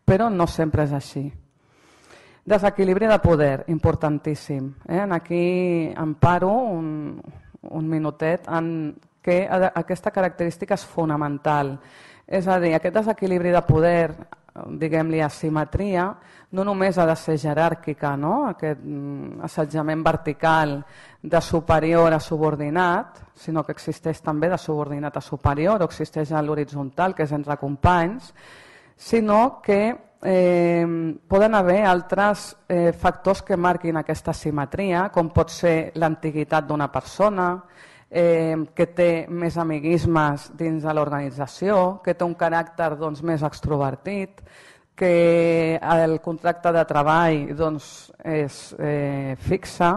però no sempre és així. Desequilibri de poder, importantíssim. Eh? Aquí em paro un, un minutet en que aquesta característica és fonamental. És a dir, aquest desequilibri de poder, diguem-li asimetria, no només ha de ser jeràrquica, no? aquest mm, assetjament vertical de superior a subordinat, sinó que existeix també de subordinat a superior, o existeix a l'horitzontal, que és entre companys, sinó que eh, poden haver altres eh, factors que marquin aquesta simetria, com pot ser l'antiguitat d'una persona, eh, que té més amiguismes dins de l'organització, que té un caràcter doncs, més extrovertit, que el contracte de treball doncs, és eh, fixe,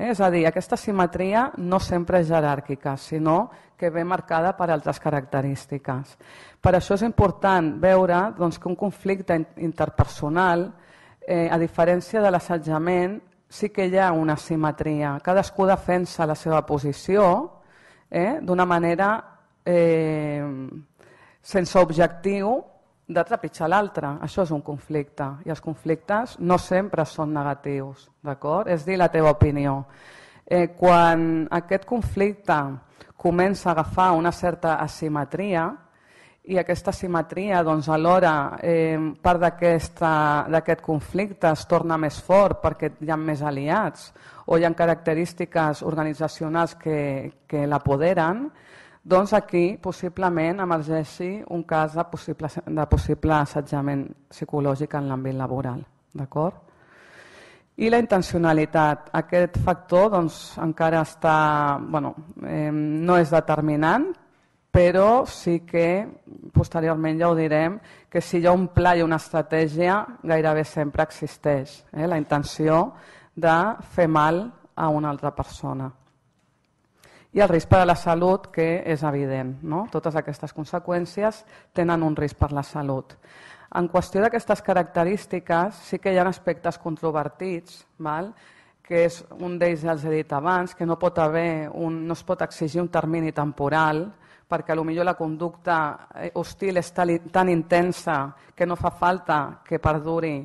eh? és a dir, aquesta simetria no sempre és jeràrquica, sinó que ve marcada per altres característiques. Per això és important veure doncs, que un conflicte interpersonal, eh, a diferència de l'assetjament, sí que hi ha una simetria. Cadascú defensa la seva posició eh, d'una manera eh, sense objectiu de trepitjar l'altre. Això és un conflicte. I els conflictes no sempre són negatius, d'acord? És dir, la teva opinió. Eh, quan aquest conflicte comença a agafar una certa asimetria, i aquesta simetria, doncs, alhora, eh, part d'aquest conflicte es torna més fort perquè hi ha més aliats o hi ha característiques organitzacionals que, que l'apoderen, doncs aquí possiblement emergeixi un cas de possible, de possible assetjament psicològic en l'àmbit laboral. D'acord? I la intencionalitat. Aquest factor doncs, encara està, bueno, eh, no és determinant, però sí que posteriorment ja ho direm, que si hi ha un pla i una estratègia gairebé sempre existeix eh? la intenció de fer mal a una altra persona. I el risc per a la salut, que és evident. No? Totes aquestes conseqüències tenen un risc per a la salut. En qüestió d'aquestes característiques, sí que hi ha aspectes controvertits, val? que és un d'ells, ja els he dit abans, que no, pot haver un, no es pot exigir un termini temporal, perquè potser la conducta eh, hostil és tan intensa que no fa falta que perduri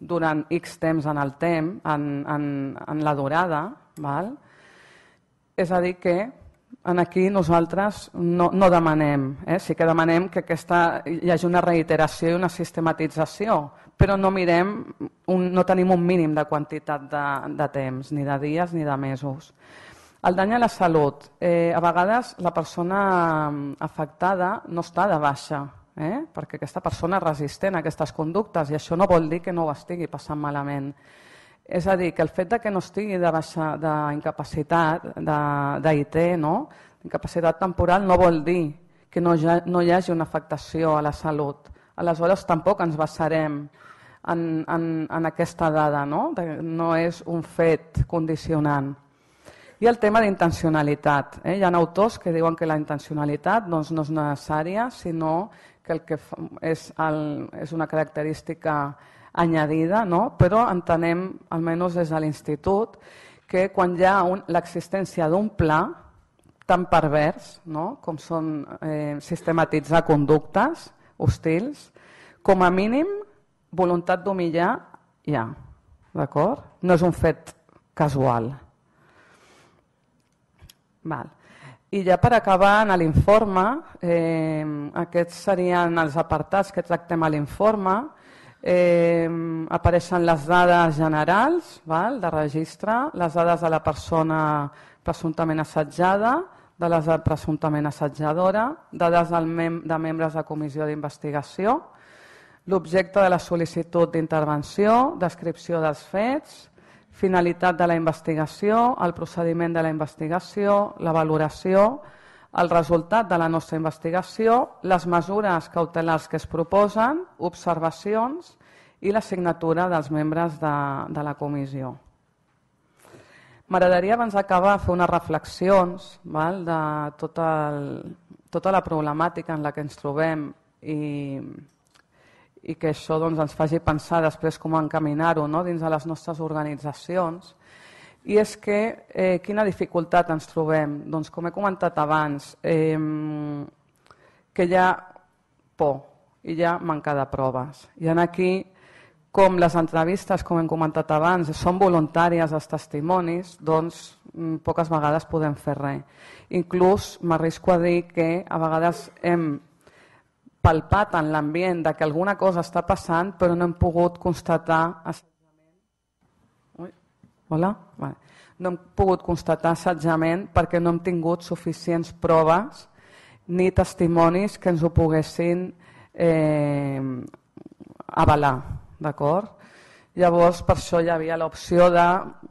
durant X temps en el temps, en, en, en la durada. Val? És a dir, que en aquí nosaltres no, no demanem, eh? sí que demanem que aquesta, hi hagi una reiteració i una sistematització, però no mirem, un, no tenim un mínim de quantitat de, de temps, ni de dies ni de mesos. El dany a la salut. Eh, a vegades la persona mm, afectada no està de baixa, eh? perquè aquesta persona és resistent a aquestes conductes i això no vol dir que no ho estigui passant malament. És a dir, que el fet de que no estigui de baixa d'incapacitat, d'IT, no? d'incapacitat temporal, no vol dir que no, ja, no hi hagi una afectació a la salut. Aleshores, tampoc ens basarem en, en, en aquesta dada, no? De, no és un fet condicionant. I el tema d'intencionalitat. Eh? Hi ha autors que diuen que la intencionalitat doncs, no és necessària, sinó que el que és, el, és una característica añadida, no? però entenem, almenys des de l'Institut, que quan hi ha l'existència d'un pla, tan pervers no? com són eh, sistematitzar conductes hostils, com a mínim voluntat d'humillar hi ha. Ja, D'acord? No és un fet casual. Val. I ja per acabar, en l'informe, eh, aquests serien els apartats que tractem a l'informe. Eh, apareixen les dades generals val, de registre, les dades de la persona presumptament assetjada, de les de presumptament assetjadora, dades del mem de membres de comissió d'investigació, l'objecte de la sol·licitud d'intervenció, descripció dels fets, finalitat de la investigació, el procediment de la investigació, la valoració, el resultat de la nostra investigació, les mesures cautelars que es proposen, observacions i la signatura dels membres de, de la comissió. M'agradaria, abans d'acabar, fer unes reflexions val, de tot el, tota la problemàtica en la que ens trobem i i que això doncs, ens faci pensar després com encaminar-ho no? dins de les nostres organitzacions. I és que eh, quina dificultat ens trobem? Doncs com he comentat abans, eh, que hi ha por i hi ha manca de proves. I en aquí, com les entrevistes, com hem comentat abans, són voluntàries els testimonis, doncs mm, poques vegades podem fer res. Inclús m'arrisco a dir que a vegades hem palpat en l'ambient de que alguna cosa està passant però no hem pogut constatar assetjament. Ui, hola? Vale. No hem pogut constatar assetjament perquè no hem tingut suficients proves ni testimonis que ens ho poguessin eh, avalar. D'acord? Llavors, per això hi havia l'opció de,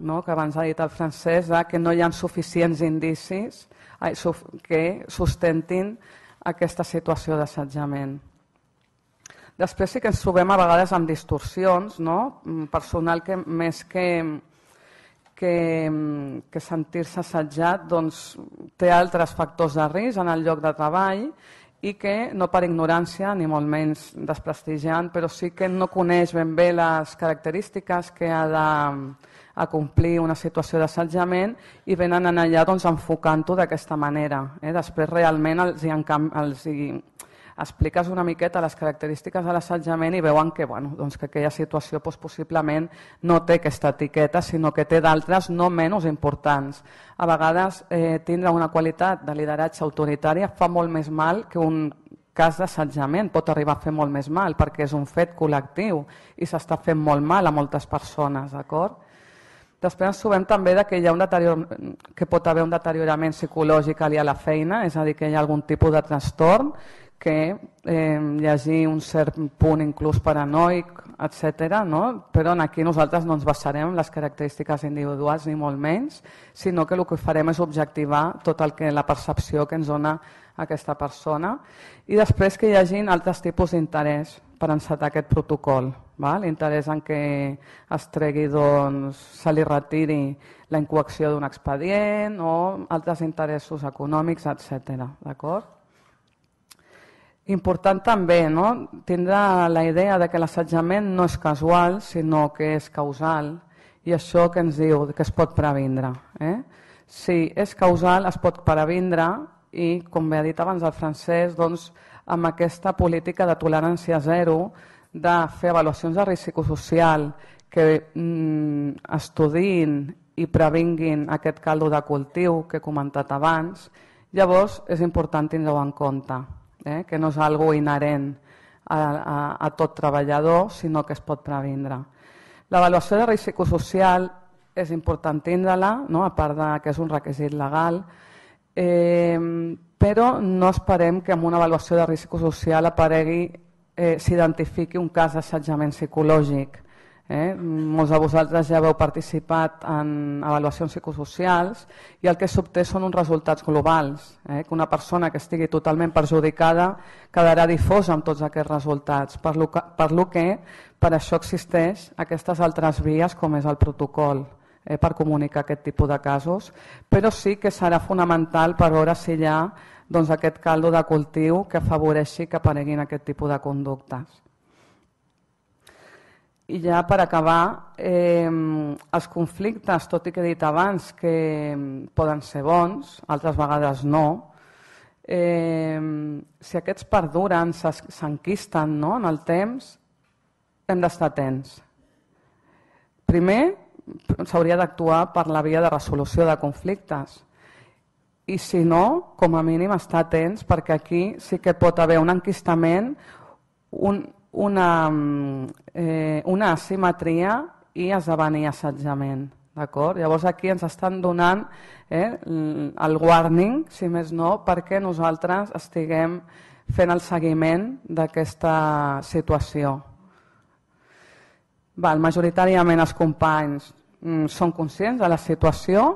no, que abans ha dit el francès, de que no hi ha suficients indicis que sustentin aquesta situació d'assetjament. Després sí que ens trobem a vegades amb distorsions, no? Mm, personal que més que, que, que sentir-se assetjat doncs, té altres factors de risc en el lloc de treball i que no per ignorància ni molt menys desprestigiant, però sí que no coneix ben bé les característiques que ha de, a complir una situació d'assetjament i venen en allà doncs, enfocant-ho d'aquesta manera. Eh? Després realment els hi, els hi expliques una miqueta les característiques de l'assetjament i veuen que, bueno, doncs que aquella situació doncs, possiblement no té aquesta etiqueta, sinó que té d'altres no menys importants. A vegades eh, tindre una qualitat de lideratge autoritària fa molt més mal que un cas d'assetjament pot arribar a fer molt més mal perquè és un fet col·lectiu i s'està fent molt mal a moltes persones, d'acord? Després ens trobem també de que, hi ha un deterior... que pot haver un deteriorament psicològic a la feina, és a dir, que hi ha algun tipus de trastorn, que eh, hagi un cert punt inclús paranoic, etc. No? Però aquí nosaltres no ens basarem en les característiques individuals ni molt menys, sinó que el que farem és objectivar tot el que la percepció que ens dona aquesta persona i després que hi hagin altres tipus d'interès per encetar aquest protocol. L'interès en què es tregui, doncs, se li retiri la incoacció d'un expedient o altres interessos econòmics, etc. D'acord? Important també no? tindre la idea de que l'assetjament no és casual, sinó que és causal, i això que ens diu que es pot previndre. Eh? Si és causal, es pot previndre i, com bé ha dit abans el francès, doncs, amb aquesta política de tolerància zero, de fer avaluacions de risc social que mm, estudin i previnguin aquest caldo de cultiu que he comentat abans, llavors és important tindre-ho en compte, eh? que no és algo inherent a, a, a tot treballador, sinó que es pot previndre. L'avaluació de risc social és important tindre-la, no? a part de que és un requisit legal, eh, però no esperem que amb una avaluació de risc social aparegui, eh, s'identifiqui un cas d'assetjament psicològic. Eh? Molts de vosaltres ja heu participat en avaluacions psicosocials i el que s'obté són uns resultats globals, eh? que una persona que estigui totalment perjudicada quedarà difosa amb tots aquests resultats, per lo que, per, lo que, per això existeix aquestes altres vies com és el protocol eh, per comunicar aquest tipus de casos, però sí que serà fonamental per veure si hi ha doncs, aquest caldo de cultiu que afavoreixi que apareguin aquest tipus de conductes. I ja per acabar, eh, els conflictes, tot i que he dit abans que poden ser bons, altres vegades no, eh, si aquests perduren, s'enquisten no? en el temps, hem d'estar atents. Primer, s'hauria d'actuar per la via de resolució de conflictes. I si no, com a mínim estar atents perquè aquí sí que pot haver un enquistament, un, una, mm, eh, una asimetria i esdevenir assetjament. Llavors aquí ens estan donant eh, el warning, si més no, perquè nosaltres estiguem fent el seguiment d'aquesta situació. Val, majoritàriament els companys Mm, són conscients de la situació,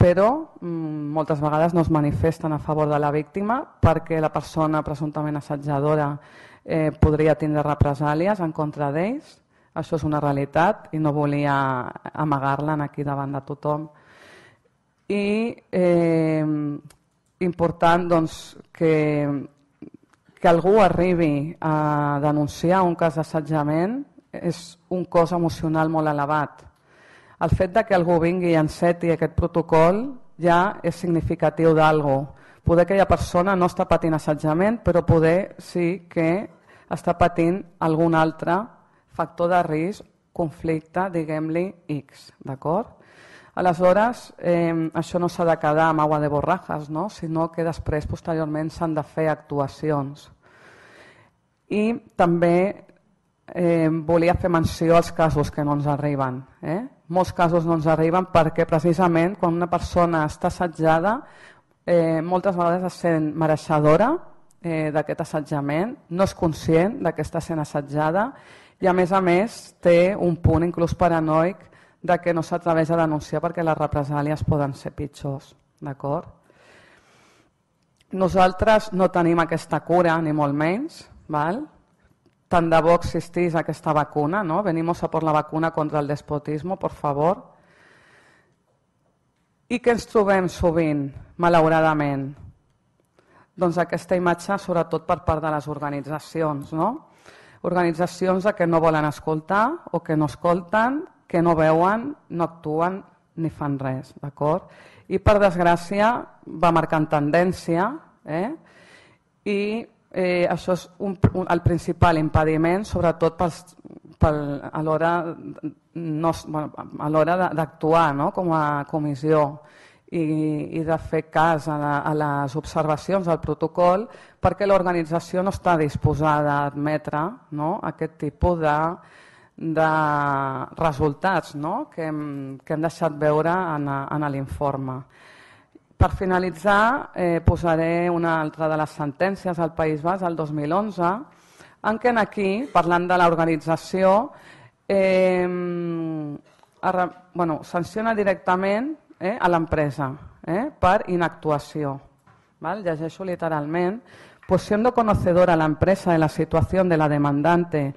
però mm, moltes vegades no es manifesten a favor de la víctima perquè la persona presumptament assetjadora eh, podria tindre represàlies en contra d'ells. Això és una realitat i no volia amagar-la aquí davant de tothom. I eh, important doncs, que que algú arribi a denunciar un cas d'assetjament és un cos emocional molt elevat. El fet de que algú vingui i enceti aquest protocol ja és significatiu d'algo. Poder aquella persona no està patint assetjament, però poder sí que està patint algun altre factor de risc, conflicte, diguem-li X, d'acord? Aleshores, eh, això no s'ha de quedar amb aigua de borrajas, no? sinó que després, posteriorment, s'han de fer actuacions. I també eh, volia fer menció als casos que no ens arriben. Eh? molts casos no ens arriben perquè precisament quan una persona està assetjada eh, moltes vegades es sent mereixedora eh, d'aquest assetjament, no és conscient de que està sent assetjada i a més a més té un punt inclús paranoic de que no s'atreveix a denunciar perquè les represàlies poden ser pitjors. D'acord? Nosaltres no tenim aquesta cura, ni molt menys, val? Tan de bo existís aquesta vacuna, ¿no? Venimos a por la vacuna contra el despotismo, por favor. I què ens trobem sovint, malauradament? Doncs aquesta imatge, sobretot per part de les organitzacions, no? Organitzacions que no volen escoltar o que no escolten, que no veuen, no actuen ni fan res, d'acord? I per desgràcia va marcant tendència eh? i Eh, això és un, un, el principal impediment, sobretot pels, pel, a l'hora no, bueno, d'actuar no? com a comissió i, i de fer cas a, la, a les observacions del protocol perquè l'organització no està disposada a admetre no? aquest tipus de, de resultats no? que, hem, que hem deixat veure en, en l'informe. Per finalitzar, eh, posaré una altra de les sentències al País Basc, al 2011, en què aquí, parlant de l'organització, eh, bueno, sanciona directament eh, a l'empresa eh, per inactuació. ¿vale? Llegeixo literalment. Pues siendo conocedora la empresa de la situación de la demandante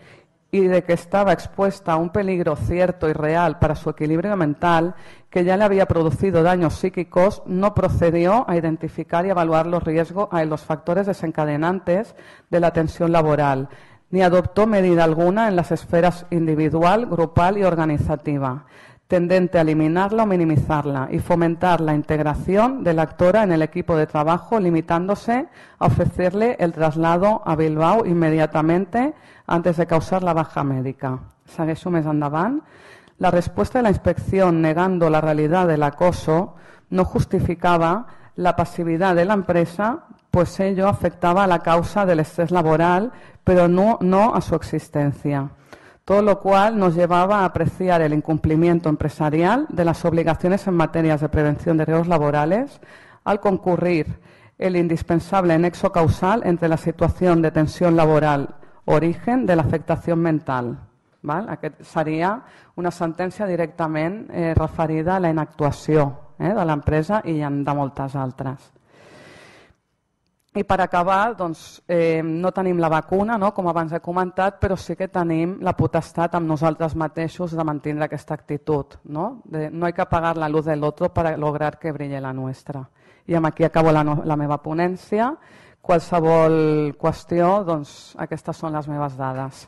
y de que estaba expuesta a un peligro cierto y real para su equilibrio mental, que ya le había producido daños psíquicos, no procedió a identificar y evaluar los riesgos y eh, los factores desencadenantes de la tensión laboral, ni adoptó medida alguna en las esferas individual, grupal y organizativa tendente a eliminarla o minimizarla y fomentar la integración de la actora en el equipo de trabajo, limitándose a ofrecerle el traslado a Bilbao inmediatamente antes de causar la baja médica. médica. un mes, andaban? La respuesta de la inspección, negando la realidad del acoso no justificaba la pasividad de la empresa, pues ello afectaba a la causa del estrés laboral, pero no, no a su existencia. Todo lo cual nos llevaba a apreciar el incumplimiento empresarial de las obligaciones en materia de prevención de riesgos laborales al concurrir el indispensable nexo causal entre la situación de tensión laboral origen de l'afectació mental. Val? Aquest seria una sentència directament eh, referida a la inactuació eh, de l'empresa i de moltes altres. I per acabar, doncs, eh, no tenim la vacuna, no? com abans he comentat, però sí que tenim la potestat amb nosaltres mateixos de mantenir aquesta actitud. No, de, no hay que apagar la luz del otro para lograr que brille la nuestra. I amb aquí acabo la, no, la meva ponència qualsevol qüestió, doncs aquestes són les meves dades.